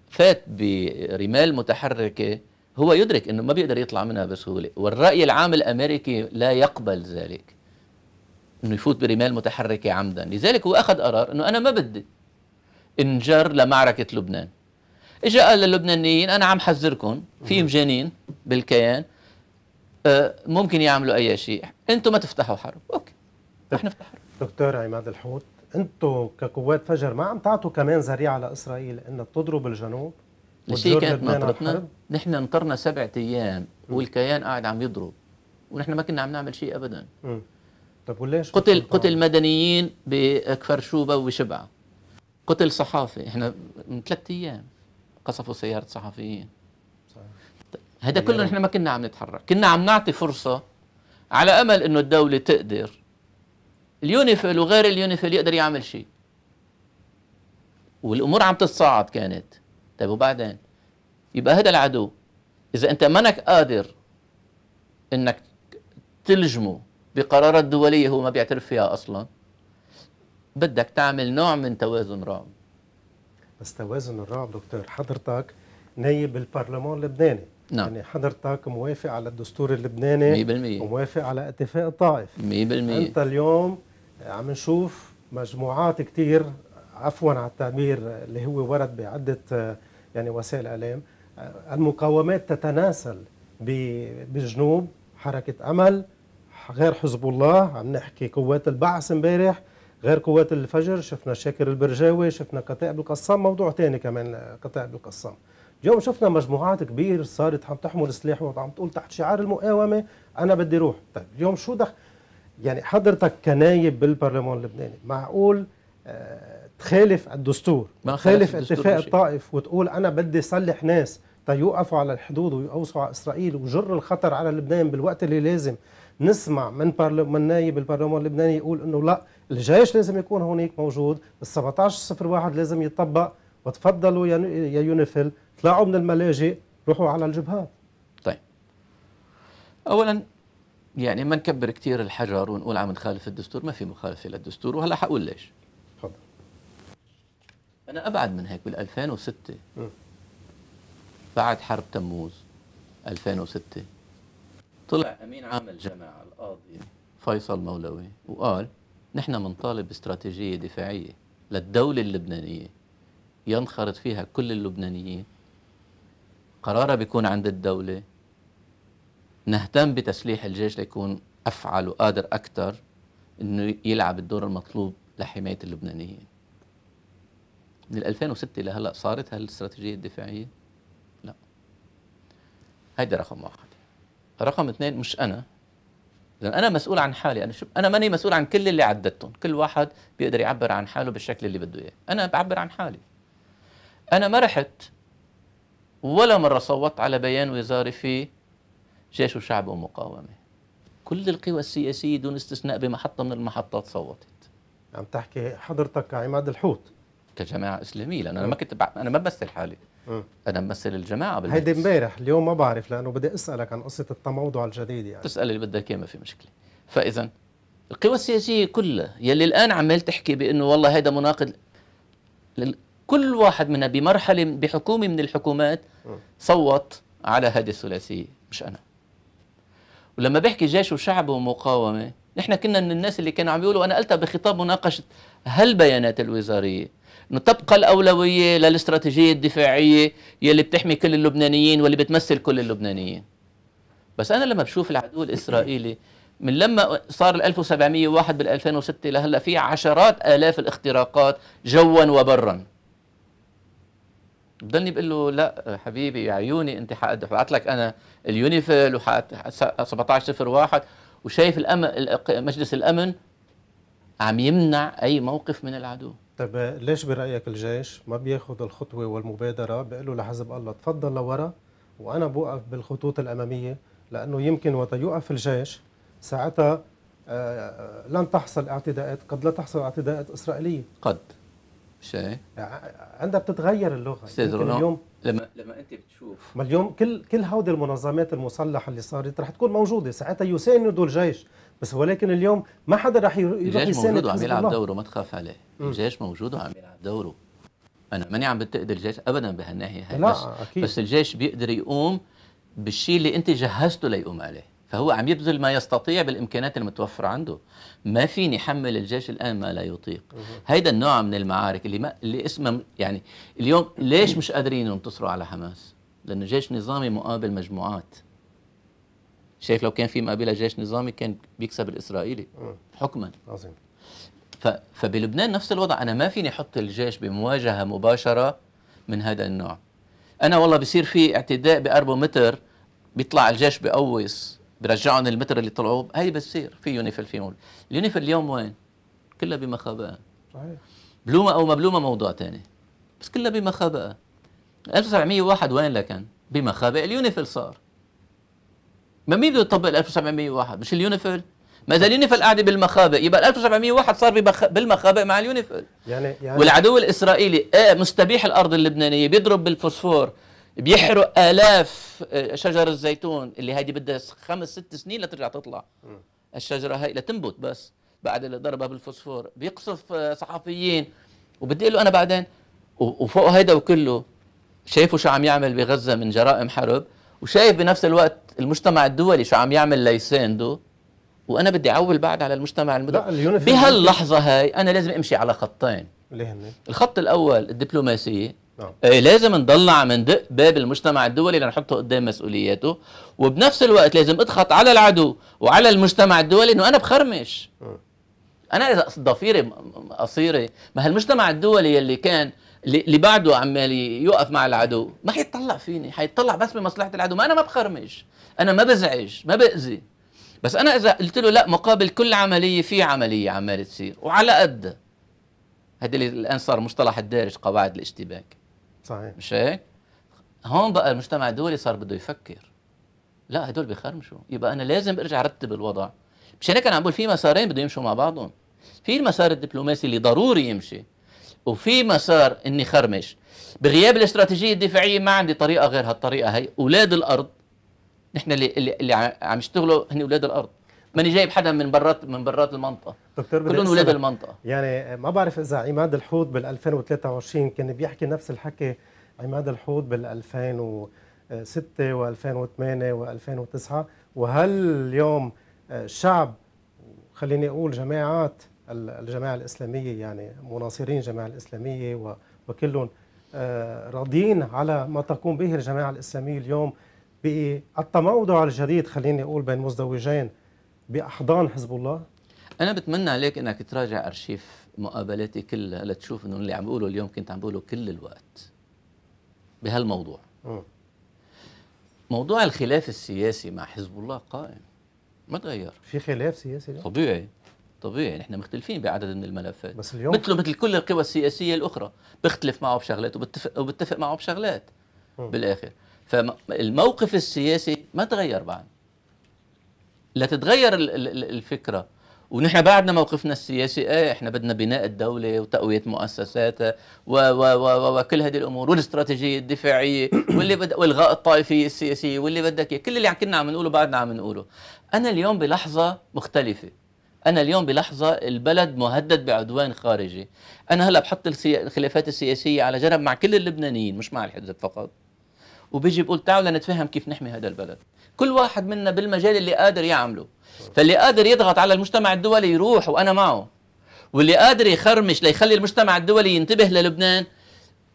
فات برمال متحركه هو يدرك انه ما بيقدر يطلع منها بسهوله والراي العام الامريكي لا يقبل ذلك انه يفوت برمال متحركه عمدا لذلك هو اخذ قرار انه انا ما بدي انجر لمعركه لبنان اجى قال للبنانيين انا عم حذركم في مجانين بالكيان آه، ممكن يعملوا اي شيء انتم ما تفتحوا حرب اوكي رح نفتح حرب دكتور عماد الحوت انتم كقوات فجر ما عم تعطوا كمان ذريعه لاسرائيل انها تضرب الجنوب لشيء كانت ناطرتنا نحن انطرنا سبعة ايام والكيان قاعد عم يضرب ونحن ما كنا عم نعمل شيء ابدا م. طيب وليش قتل قتل مدنيين بكفرشوبه وبشبعه قتل صحافي احنا من ثلاث ايام قصفوا سياره صحفيين هذا كله نحن يعني ما كنا عم نتحرك كنا عم نعطي فرصه على امل انه الدوله تقدر اليونيفيل وغير اليونيفيل يقدر يعمل شيء والامور عم تتصاعد كانت طيب وبعدين يبقى هذا العدو اذا انت منك قادر انك تلجمه بقرارات دولية هو ما بيعترف فيها أصلا بدك تعمل نوع من توازن رعب بس توازن الرعب دكتور حضرتك نايب البرلمان اللبناني نعم. يعني حضرتك موافق على الدستور اللبناني 100% وموافق على اتفاق الطائف 100% انت اليوم عم نشوف مجموعات كثير عفوا على التعبير اللي هو ورد بعده يعني وسائل اعلام المقاومات تتناسل بالجنوب حركه امل غير حزب الله عم نحكي قوات البعث امبارح غير قوات الفجر شفنا شاكر البرجاوي شفنا قتائب القسام موضوع ثاني كمان قتائب القسام اليوم شفنا مجموعات كبيرة صارت عم تحمل سلاح وعم تقول تحت شعار المقاومة أنا بدي روح طيب اليوم شو دخل يعني حضرتك كنايب بالبرلمان اللبناني معقول آه تخالف الدستور ما تخالف اتفاق الطائف وتقول أنا بدي صلح ناس تيوقفوا طيب، على الحدود ويقوصوا على إسرائيل وجر الخطر على لبنان بالوقت اللي لازم نسمع من من نائب البرلمان اللبناني يقول انه لا الجيش لازم يكون هناك موجود ال 1701 لازم يطبق وتفضلوا يا يونيفيل طلعوا من الملاجئ روحوا على الجبهات طيب اولا يعني ما نكبر كثير الحجر ونقول عم نخالف الدستور ما في مخالفه للدستور وهلا حقول ليش تفضل انا ابعد من هيك بال 2006 م. بعد حرب تموز 2006 طلع امين عام الجامعه القاضي فيصل مولوي وقال نحن بنطالب باستراتيجيه دفاعيه للدوله اللبنانيه ينخرط فيها كل اللبنانيين قرارها بيكون عند الدوله نهتم بتسليح الجيش ليكون افعل وقادر اكثر انه يلعب الدور المطلوب لحمايه اللبنانيين من 2006 لهلا صارت هالاستراتيجيه الدفاعيه؟ لا هيدا رقم واحد رقم اثنين مش انا لان انا مسؤول عن حالي انا شو انا ماني مسؤول عن كل اللي عددتهم كل واحد بيقدر يعبر عن حاله بالشكل اللي بده اياه انا بعبر عن حالي انا ما رحت ولا مره صوتت على بيان وزاري فيه جيش وشعب ومقاومه كل القوى السياسيه دون استثناء بمحطه من المحطات صوتت عم تحكي حضرتك عماد الحوت كجماعه اسلاميه لان انا ما كنت بع... انا ما بمثل حالي أه. انا بمثل الجماعه بالمجلس هيدي امبارح اليوم ما بعرف لانه بدي اسالك عن قصه التموضع الجديد يعني تسال اللي بدك اياه ما في مشكله فاذا القوى السياسيه كلها يلي الان عمال تحكي بانه والله هذا مناقض كل واحد منها بمرحله بحكومه من الحكومات أه. صوت على هذه الثلاثيه مش انا ولما بحكي جيش وشعب ومقاومه نحن كنا من الناس اللي كانوا عم يقولوا انا قلتها بخطاب مناقشه هالبيانات الوزاريه انه تبقى الاولويه للاستراتيجيه الدفاعيه يلي بتحمي كل اللبنانيين واللي بتمثل كل اللبنانيين بس انا لما بشوف العدو الاسرائيلي من لما صار ال 1701 بال 2006 لهلا في عشرات الاف الاختراقات جوا وبرا بضلني بقول له لا حبيبي يا عيوني انت حبعت لك انا اليونيفيل و 1701 وشايف الأم... مجلس الامن عم يمنع اي موقف من العدو طيب ليش برايك الجيش ما بياخذ الخطوه والمبادره بيقول له لحزب الله تفضل لورا وانا بوقف بالخطوط الاماميه لانه يمكن وقت يوقف الجيش ساعتها آه، آه، لن تحصل اعتداءات قد لا تحصل اعتداءات اسرائيليه قد شيء يعني عندها بتتغير اللغه استاذ اليوم لما لما انت بتشوف ما اليوم كل كل هودي المنظمات المسلحه اللي صارت رح تكون موجوده ساعتها يساندوا الجيش بس ولكن اليوم ما حدا راح يروح يساند الجيش موجود وعم يلعب دوره ما تخاف عليه الجيش موجود وعم يلعب دوره انا ماني عم بتقدر الجيش ابدا بهالناحيه هاي لا بس أكيد. بس الجيش بيقدر يقوم بالشيء اللي انت جهزته ليقوم عليه فهو عم يبذل ما يستطيع بالامكانات المتوفره عنده ما فيني حمل الجيش الان ما لا يطيق هيدا النوع من المعارك اللي ما اللي اسمها يعني اليوم ليش مش قادرين ينتصروا على حماس لانه جيش نظامي مقابل مجموعات شايف لو كان في مقابله جيش نظامي كان بيكسب الاسرائيلي حكما عظيم فبلبنان نفس الوضع انا ما فيني احط الجيش بمواجهه مباشره من هذا النوع انا والله بصير في اعتداء بقربه متر بيطلع الجيش بقوص برجعهم المتر اللي طلعوه هي بتصير في يونيفل في مول اليوم وين كلها بمخابئه صحيح بلومه او مبلومه موضوع ثاني بس كلها بمخابئه 1901 وين لكن بمخابئ اليونيفل صار ما مين بده يطبق ال 1701 مش اليونيفيل ما اذا اليونيفيل قاعده بالمخابئ يبقى ال 1701 صار بالمخابئ مع اليونيفيل يعني يعني والعدو الاسرائيلي آه، مستبيح الارض اللبنانيه بيضرب بالفوسفور بيحرق الاف آه، شجر الزيتون اللي هيدي بدها خمس ست سنين لترجع تطلع الشجره هاي لتنبت بس بعد اللي ضربها بالفوسفور بيقصف آه، صحفيين وبدي اقول له انا بعدين وفوق هيدا وكله شايفوا شو عم يعمل بغزه من جرائم حرب وشايف بنفس الوقت المجتمع الدولي شو عم يعمل ليسانده وانا بدي اعول بعد على المجتمع المدني بهاللحظه هاي انا لازم امشي على خطين الخط الاول الدبلوماسيه نعم. آه، لازم نضل عم ندق باب المجتمع الدولي لنحطه قدام مسؤولياته وبنفس الوقت لازم اضغط على العدو وعلى المجتمع الدولي انه انا بخرمش م. انا اذا ضفيري قصيره ما هالمجتمع الدولي اللي كان اللي بعده عمال يوقف مع العدو ما حيتطلع فيني حيتطلع بس بمصلحه العدو ما انا ما بخرمش انا ما بزعج ما باذي بس انا اذا قلت له لا مقابل كل عمليه في عمليه عماله تصير وعلى قد هذا اللي الان صار مصطلح الدارج قواعد الاشتباك صحيح مش هيك؟ هون بقى المجتمع الدولي صار بده يفكر لا هدول بخرمشوا يبقى انا لازم ارجع ارتب الوضع مشان هيك انا عم بقول في مسارين بده يمشوا مع بعضهم في المسار الدبلوماسي اللي ضروري يمشي وفي مسار اني خرمش بغياب الاستراتيجيه الدفاعيه ما عندي طريقه غير هالطريقه هي اولاد الارض نحن اللي اللي عم يشتغلوا هن اولاد الارض ماني جايب حدا من برات من برات المنطقه دكتور كلهم اولاد المنطقه يعني ما بعرف اذا عماد الحوت بال 2023 كان بيحكي نفس الحكي عماد الحوت بال 2006 و2008 و2009 وهل اليوم الشعب خليني اقول جماعات الجماعة الإسلامية يعني مناصرين الجماعة الإسلامية وكلهم آه، راضيين على ما تقوم به الجماعة الإسلامية اليوم بالتموضع الجديد خليني أقول بين مزدوجين بأحضان حزب الله أنا بتمنى عليك أنك تراجع أرشيف مقابلاتي كلها لتشوف أنه اللي عم بقوله اليوم كنت عم بقوله كل الوقت بهالموضوع م. موضوع الخلاف السياسي مع حزب الله قائم ما تغير في خلاف سياسي اليوم؟ طبيعي طبيعي نحن مختلفين بعدد من الملفات بس اليوم مثله مثل كل القوى السياسيه الاخرى بختلف معه بشغلات وبتفق وبتفق معه بشغلات م. بالاخر فالموقف السياسي ما تغير بعد لتتغير الفكره ونحن بعدنا موقفنا السياسي ايه احنا بدنا بناء الدوله وتقويه مؤسساتها و و و و وكل هذه الامور والاستراتيجيه الدفاعيه واللي بد والغاء الطائفيه السياسيه واللي بدك اياه كل اللي كنا عم نقوله بعدنا عم نقوله انا اليوم بلحظه مختلفه انا اليوم بلحظه البلد مهدد بعدوان خارجي انا هلا بحط الخلافات السياسيه على جنب مع كل اللبنانيين مش مع الحزب فقط وبيجي بقول تعالوا لنتفاهم كيف نحمي هذا البلد كل واحد منا بالمجال اللي قادر يعمله فاللي قادر يضغط على المجتمع الدولي يروح وانا معه واللي قادر يخرمش ليخلي المجتمع الدولي ينتبه للبنان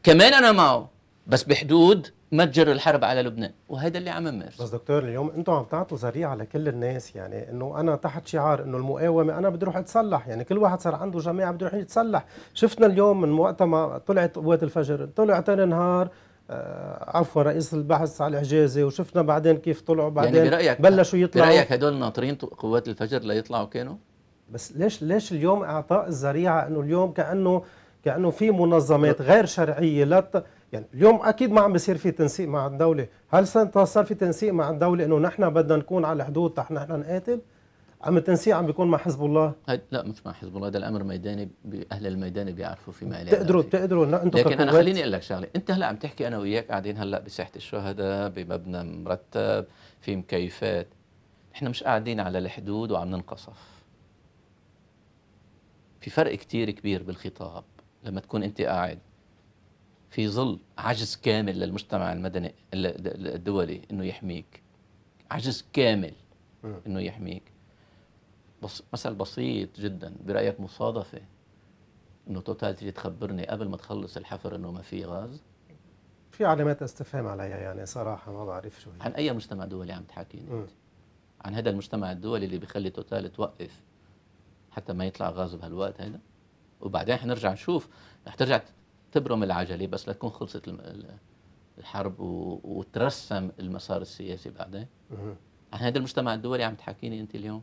كمان انا معه بس بحدود متجر الحرب على لبنان وهذا اللي عم نمارسه بس دكتور اليوم انتم عم تعطوا ذريعه لكل الناس يعني انه انا تحت شعار انه المقاومه انا بدي اروح اتسلح يعني كل واحد صار عنده جماعه بده يروح يتسلح شفنا اليوم من وقت ما طلعت قوات الفجر طلع ثاني نهار آه عفوا رئيس البحث على الحجازي وشفنا بعدين كيف طلعوا يعني بعدين يعني برأيك بلشوا يطلعوا برايك هدول ناطرين قوات الفجر ليطلعوا كانوا بس ليش ليش اليوم اعطاء الذريعه انه اليوم كانه كانه في منظمات غير شرعيه لا يعني اليوم اكيد ما عم بيصير في تنسيق مع الدوله هل صار في تنسيق مع الدوله انه نحن بدنا نكون على الحدود تحت نحن نقاتل عم التنسيق عم بيكون مع حزب الله لا مش مع حزب الله هذا الامر ميداني اهل الميدان بيعرفوا فيما اليه بتقدروا بتقدروا لا انتم لكن انا خليني اقول لك شغله انت هلا عم تحكي انا وياك قاعدين هلا بساحه الشهداء بمبنى مرتب في مكيفات احنا مش قاعدين على الحدود وعم ننقصف في فرق كتير كبير بالخطاب لما تكون انت قاعد في ظل عجز كامل للمجتمع المدني الدولي انه يحميك عجز كامل انه يحميك بس مثل بسيط جدا برايك مصادفه انه توتال تيجي تخبرني قبل ما تخلص الحفر انه ما في غاز في علامات استفهام عليها يعني صراحه ما بعرف شو هي. عن اي مجتمع دولي عم تحاكيني انت عن هذا المجتمع الدولي اللي بيخلي توتال توقف حتى ما يطلع غاز بهالوقت هذا وبعدين حنرجع نشوف رح ترجع تبرم العجله بس لتكون خلصت الحرب وترسم المسار السياسي بعدين عن هذا المجتمع الدولي عم تحكيني انت اليوم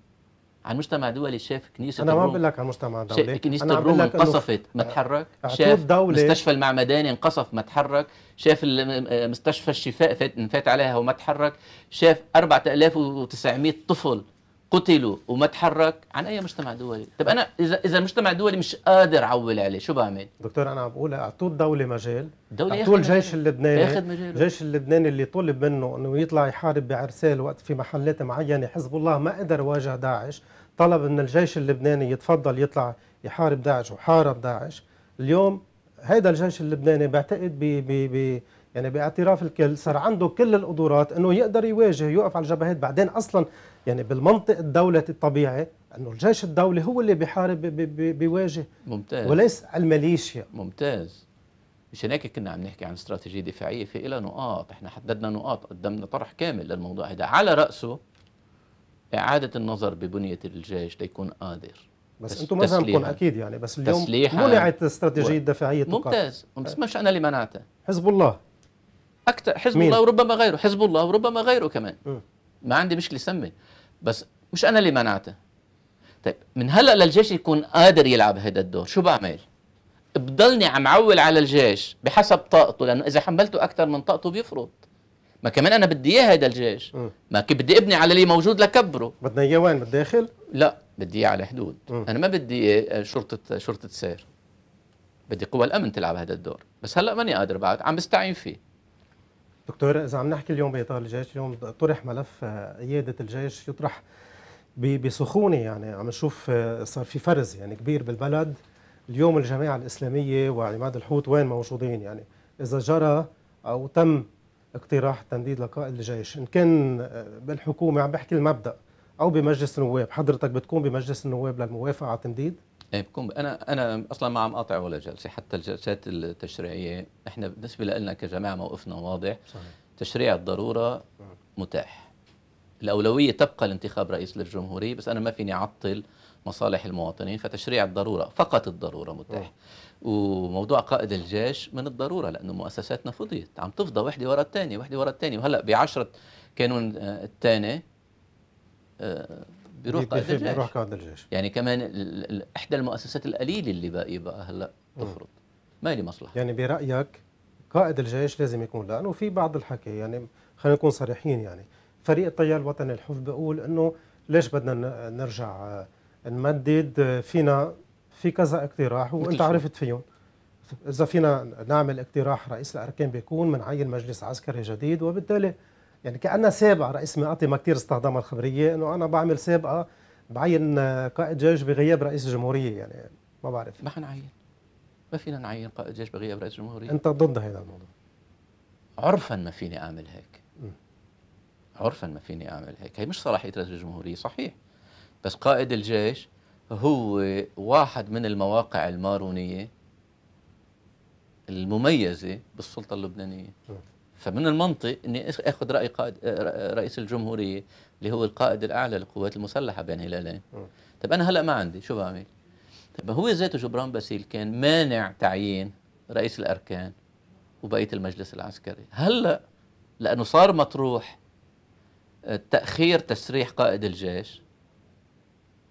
عن مجتمع دولي شاف كنيسه انا ما بقول لك عن مجتمع دولي كنيسه أنا الروم انقصفت ما تحرك أه، أه، شاف دولة مستشفى المعمداني انقصف ما تحرك شاف مستشفى الشفاء فات عليها وما تحرك شاف 4900 طفل قتلوا وما تحرك عن اي مجتمع دولي طب انا اذا اذا المجتمع الدولي مش قادر عول عليه شو بعمل دكتور انا عم بقول اعطوا الدوله مجال الدوله اعطوا الجيش اللبناني الجيش اللبناني اللي طلب منه انه يطلع يحارب بعرسال وقت في محلات معينه حزب الله ما قدر يواجه داعش طلب من الجيش اللبناني يتفضل يطلع يحارب داعش وحارب داعش اليوم هيدا الجيش اللبناني بعتقد ب يعني باعتراف الكل صار عنده كل القدرات انه يقدر يواجه يوقف على الجبهات بعدين اصلا يعني بالمنطق الدولة الطبيعي انه الجيش الدولي هو اللي بيحارب بي بي بيواجه ممتاز وليس الميليشيا ممتاز مشان هيك كنا عم نحكي عن استراتيجيه دفاعيه في لها نقاط، احنا حددنا نقاط قدمنا طرح كامل للموضوع هذا، على راسه اعاده النظر ببنيه الجيش ليكون قادر بس, بس انتم ما فهمكم اكيد يعني بس اليوم منعت الاستراتيجيه الدفاعيه ممتاز بس مش انا اللي منعتها حزب الله اكثر حزب الله وربما غيره حزب الله وربما غيره كمان ما عندي مشكله سمي بس مش انا اللي منعته طيب من هلا للجيش يكون قادر يلعب هذا الدور شو بعمل بضلني عم عول على الجيش بحسب طاقته لانه اذا حملته اكثر من طاقته بيفرط ما كمان انا بدي اياه هذا الجيش ما ما بدي ابني على اللي موجود لكبره بدنا اياه وين بالداخل لا بدي اياه على حدود انا ما بدي آه، شرطه آه، شرطه سير بدي قوى الامن تلعب هذا الدور بس هلا ماني قادر بعد عم بستعين فيه دكتور اذا عم نحكي اليوم باطار الجيش اليوم طرح ملف قياده آه، الجيش يطرح بسخونه يعني عم نشوف آه، صار في فرز يعني كبير بالبلد اليوم الجماعه الاسلاميه وعماد الحوت وين موجودين يعني اذا جرى او تم اقتراح تمديد لقائد الجيش ان كان آه، بالحكومه عم بحكي المبدا او بمجلس النواب حضرتك بتكون بمجلس النواب للموافقه على التمديد إيه، بكون انا انا اصلا ما عم قاطع ولا جلسه حتى الجلسات التشريعيه احنا بالنسبه لنا كجماعه موقفنا واضح صحيح. تشريع الضروره متاح الاولويه تبقى لانتخاب رئيس للجمهوريه بس انا ما فيني اعطل مصالح المواطنين فتشريع الضروره فقط الضروره متاح وموضوع قائد الجيش من الضروره لانه مؤسساتنا فضيت عم تفضى وحده ورا الثانيه وحده ورا الثانيه وهلا بعشره كانون آه، الثاني آه، بيروح قائد الجيش بيروح قائد الجيش يعني كمان احدى المؤسسات القليله اللي باقيه بقى هلا تفرض ما لي مصلحه يعني برايك قائد الجيش لازم يكون لانه في بعض الحكي يعني خلينا نكون صريحين يعني فريق التيار الوطني الحزب بيقول انه ليش بدنا نرجع آه، نمدد آه، فينا في كذا اقتراح وانت عرفت فيهم اذا فينا نعمل اقتراح رئيس الاركان بيكون بنعين مجلس عسكري جديد وبالتالي يعني كأنها سابقة رئيس مئاتي ما كثير استخدمها الخبرية إنه أنا بعمل سابقة بعين آه، قائد جيش بغياب رئيس الجمهورية يعني ما بعرف ما حنعين ما فينا نعين قائد جيش بغياب رئيس الجمهورية أنت ضد هذا الموضوع عرفا ما فيني أعمل هيك عرفا ما فيني أعمل هيك هي مش صلاحية رئيس الجمهورية صحيح بس قائد الجيش هو واحد من المواقع المارونية المميزة بالسلطة اللبنانية م. فمن المنطق اني اخذ راي قائد رئيس الجمهوريه اللي هو القائد الاعلى للقوات المسلحه بين هلالين طب انا هلا ما عندي شو بعمل طب هو ذاته جبران باسيل كان مانع تعيين رئيس الاركان وبقيه المجلس العسكري هلا لانه صار مطروح آه، تاخير تسريح قائد الجيش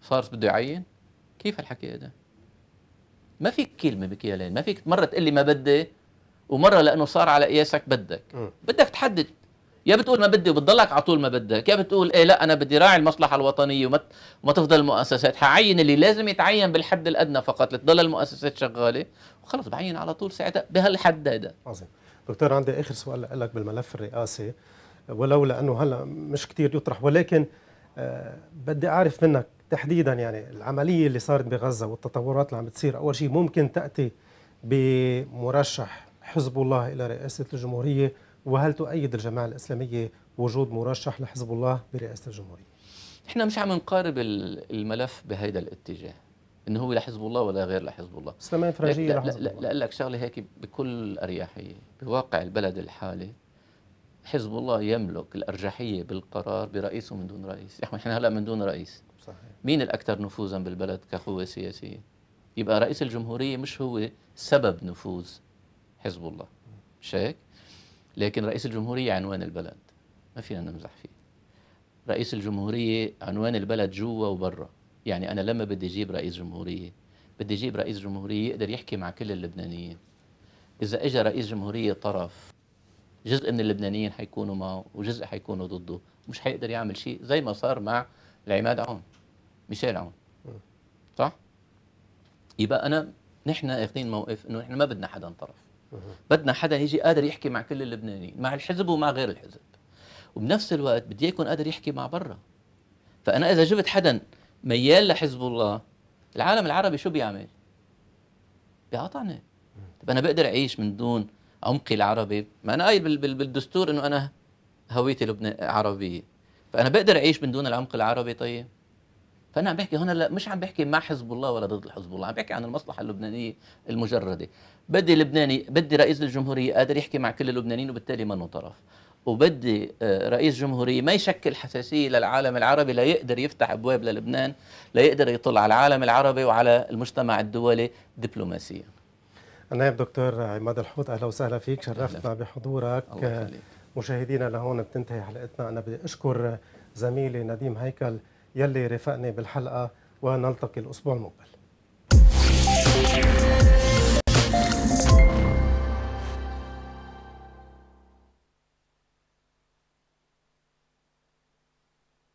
صار بده يعين كيف هالحكي هذا ما فيك كلمه بكيالين ما فيك مره تقول لي ما بدي ومره لانه صار على قياسك بدك م. بدك تحدد يا بتقول ما بدي وبتضلك على طول ما بدك يا بتقول ايه لا انا بدي راعي المصلحه الوطنيه وما وما تفضل المؤسسات حعين اللي لازم يتعين بالحد الادنى فقط لتضل المؤسسات شغاله وخلص بعين على طول ساعتها بهالحد هذا عظيم دكتور عندي اخر سؤال لك بالملف الرئاسي ولو لانه هلا مش كثير يطرح ولكن أه بدي اعرف منك تحديدا يعني العمليه اللي صارت بغزه والتطورات اللي عم بتصير اول شيء ممكن تاتي بمرشح حزب الله إلى رئاسة الجمهورية وهل تؤيد الجماعة الإسلامية وجود مرشح لحزب الله برئاسة الجمهورية احنا مش عم نقارب الملف بهيدا الاتجاه انه هو لحزب الله ولا غير لحزب الله سلمان رجيه لحزب لا الله لا لك شغله هيك بكل اريحيه بواقع البلد الحالي حزب الله يملك الارجحيه بالقرار برئيسه من دون رئيس احنا هلا من دون رئيس صحيح مين الاكثر نفوذا بالبلد كقوه سياسيه يبقى رئيس الجمهوريه مش هو سبب نفوذ حزب الله مش هيك؟ لكن رئيس الجمهورية عنوان البلد ما فينا نمزح فيه رئيس الجمهورية عنوان البلد جوا وبرا يعني أنا لما بدي أجيب رئيس جمهورية بدي أجيب رئيس جمهورية يقدر يحكي مع كل اللبنانيين إذا إجا رئيس جمهورية طرف جزء من اللبنانيين حيكونوا معه وجزء حيكونوا ضده مش حيقدر يعمل شيء زي ما صار مع العماد عون ميشيل عون صح؟ يبقى أنا نحن اخذين موقف انه نحن ما بدنا حدا طرف بدنا حدا يجي قادر يحكي مع كل اللبنانيين مع الحزب ومع غير الحزب وبنفس الوقت بدي يكون قادر يحكي مع برا فانا اذا جبت حدا ميال لحزب الله العالم العربي شو بيعمل بيقاطعني طب انا بقدر اعيش من دون عمقي العربي ما انا قايل بالدستور انه انا هويتي لبنان عربيه فانا بقدر اعيش من دون العمق العربي طيب فانا عم بحكي هنا لا مش عم بحكي مع حزب الله ولا ضد حزب الله عم بحكي عن المصلحه اللبنانيه المجرده بدي لبناني بدي رئيس الجمهوريه قادر يحكي مع كل اللبنانيين وبالتالي منه طرف وبدي آه، رئيس جمهورية ما يشكل حساسية للعالم العربي لا يقدر يفتح أبواب للبنان لا يقدر يطل على العالم العربي وعلى المجتمع الدولي دبلوماسيا النائب دكتور عماد الحوت أهلا وسهلا فيك شرفتنا بحضورك الله مشاهدينا لهون بتنتهي حلقتنا أنا بدي أشكر زميلي نديم هيكل يلي رافقني بالحلقه ونلتقي الاسبوع المقبل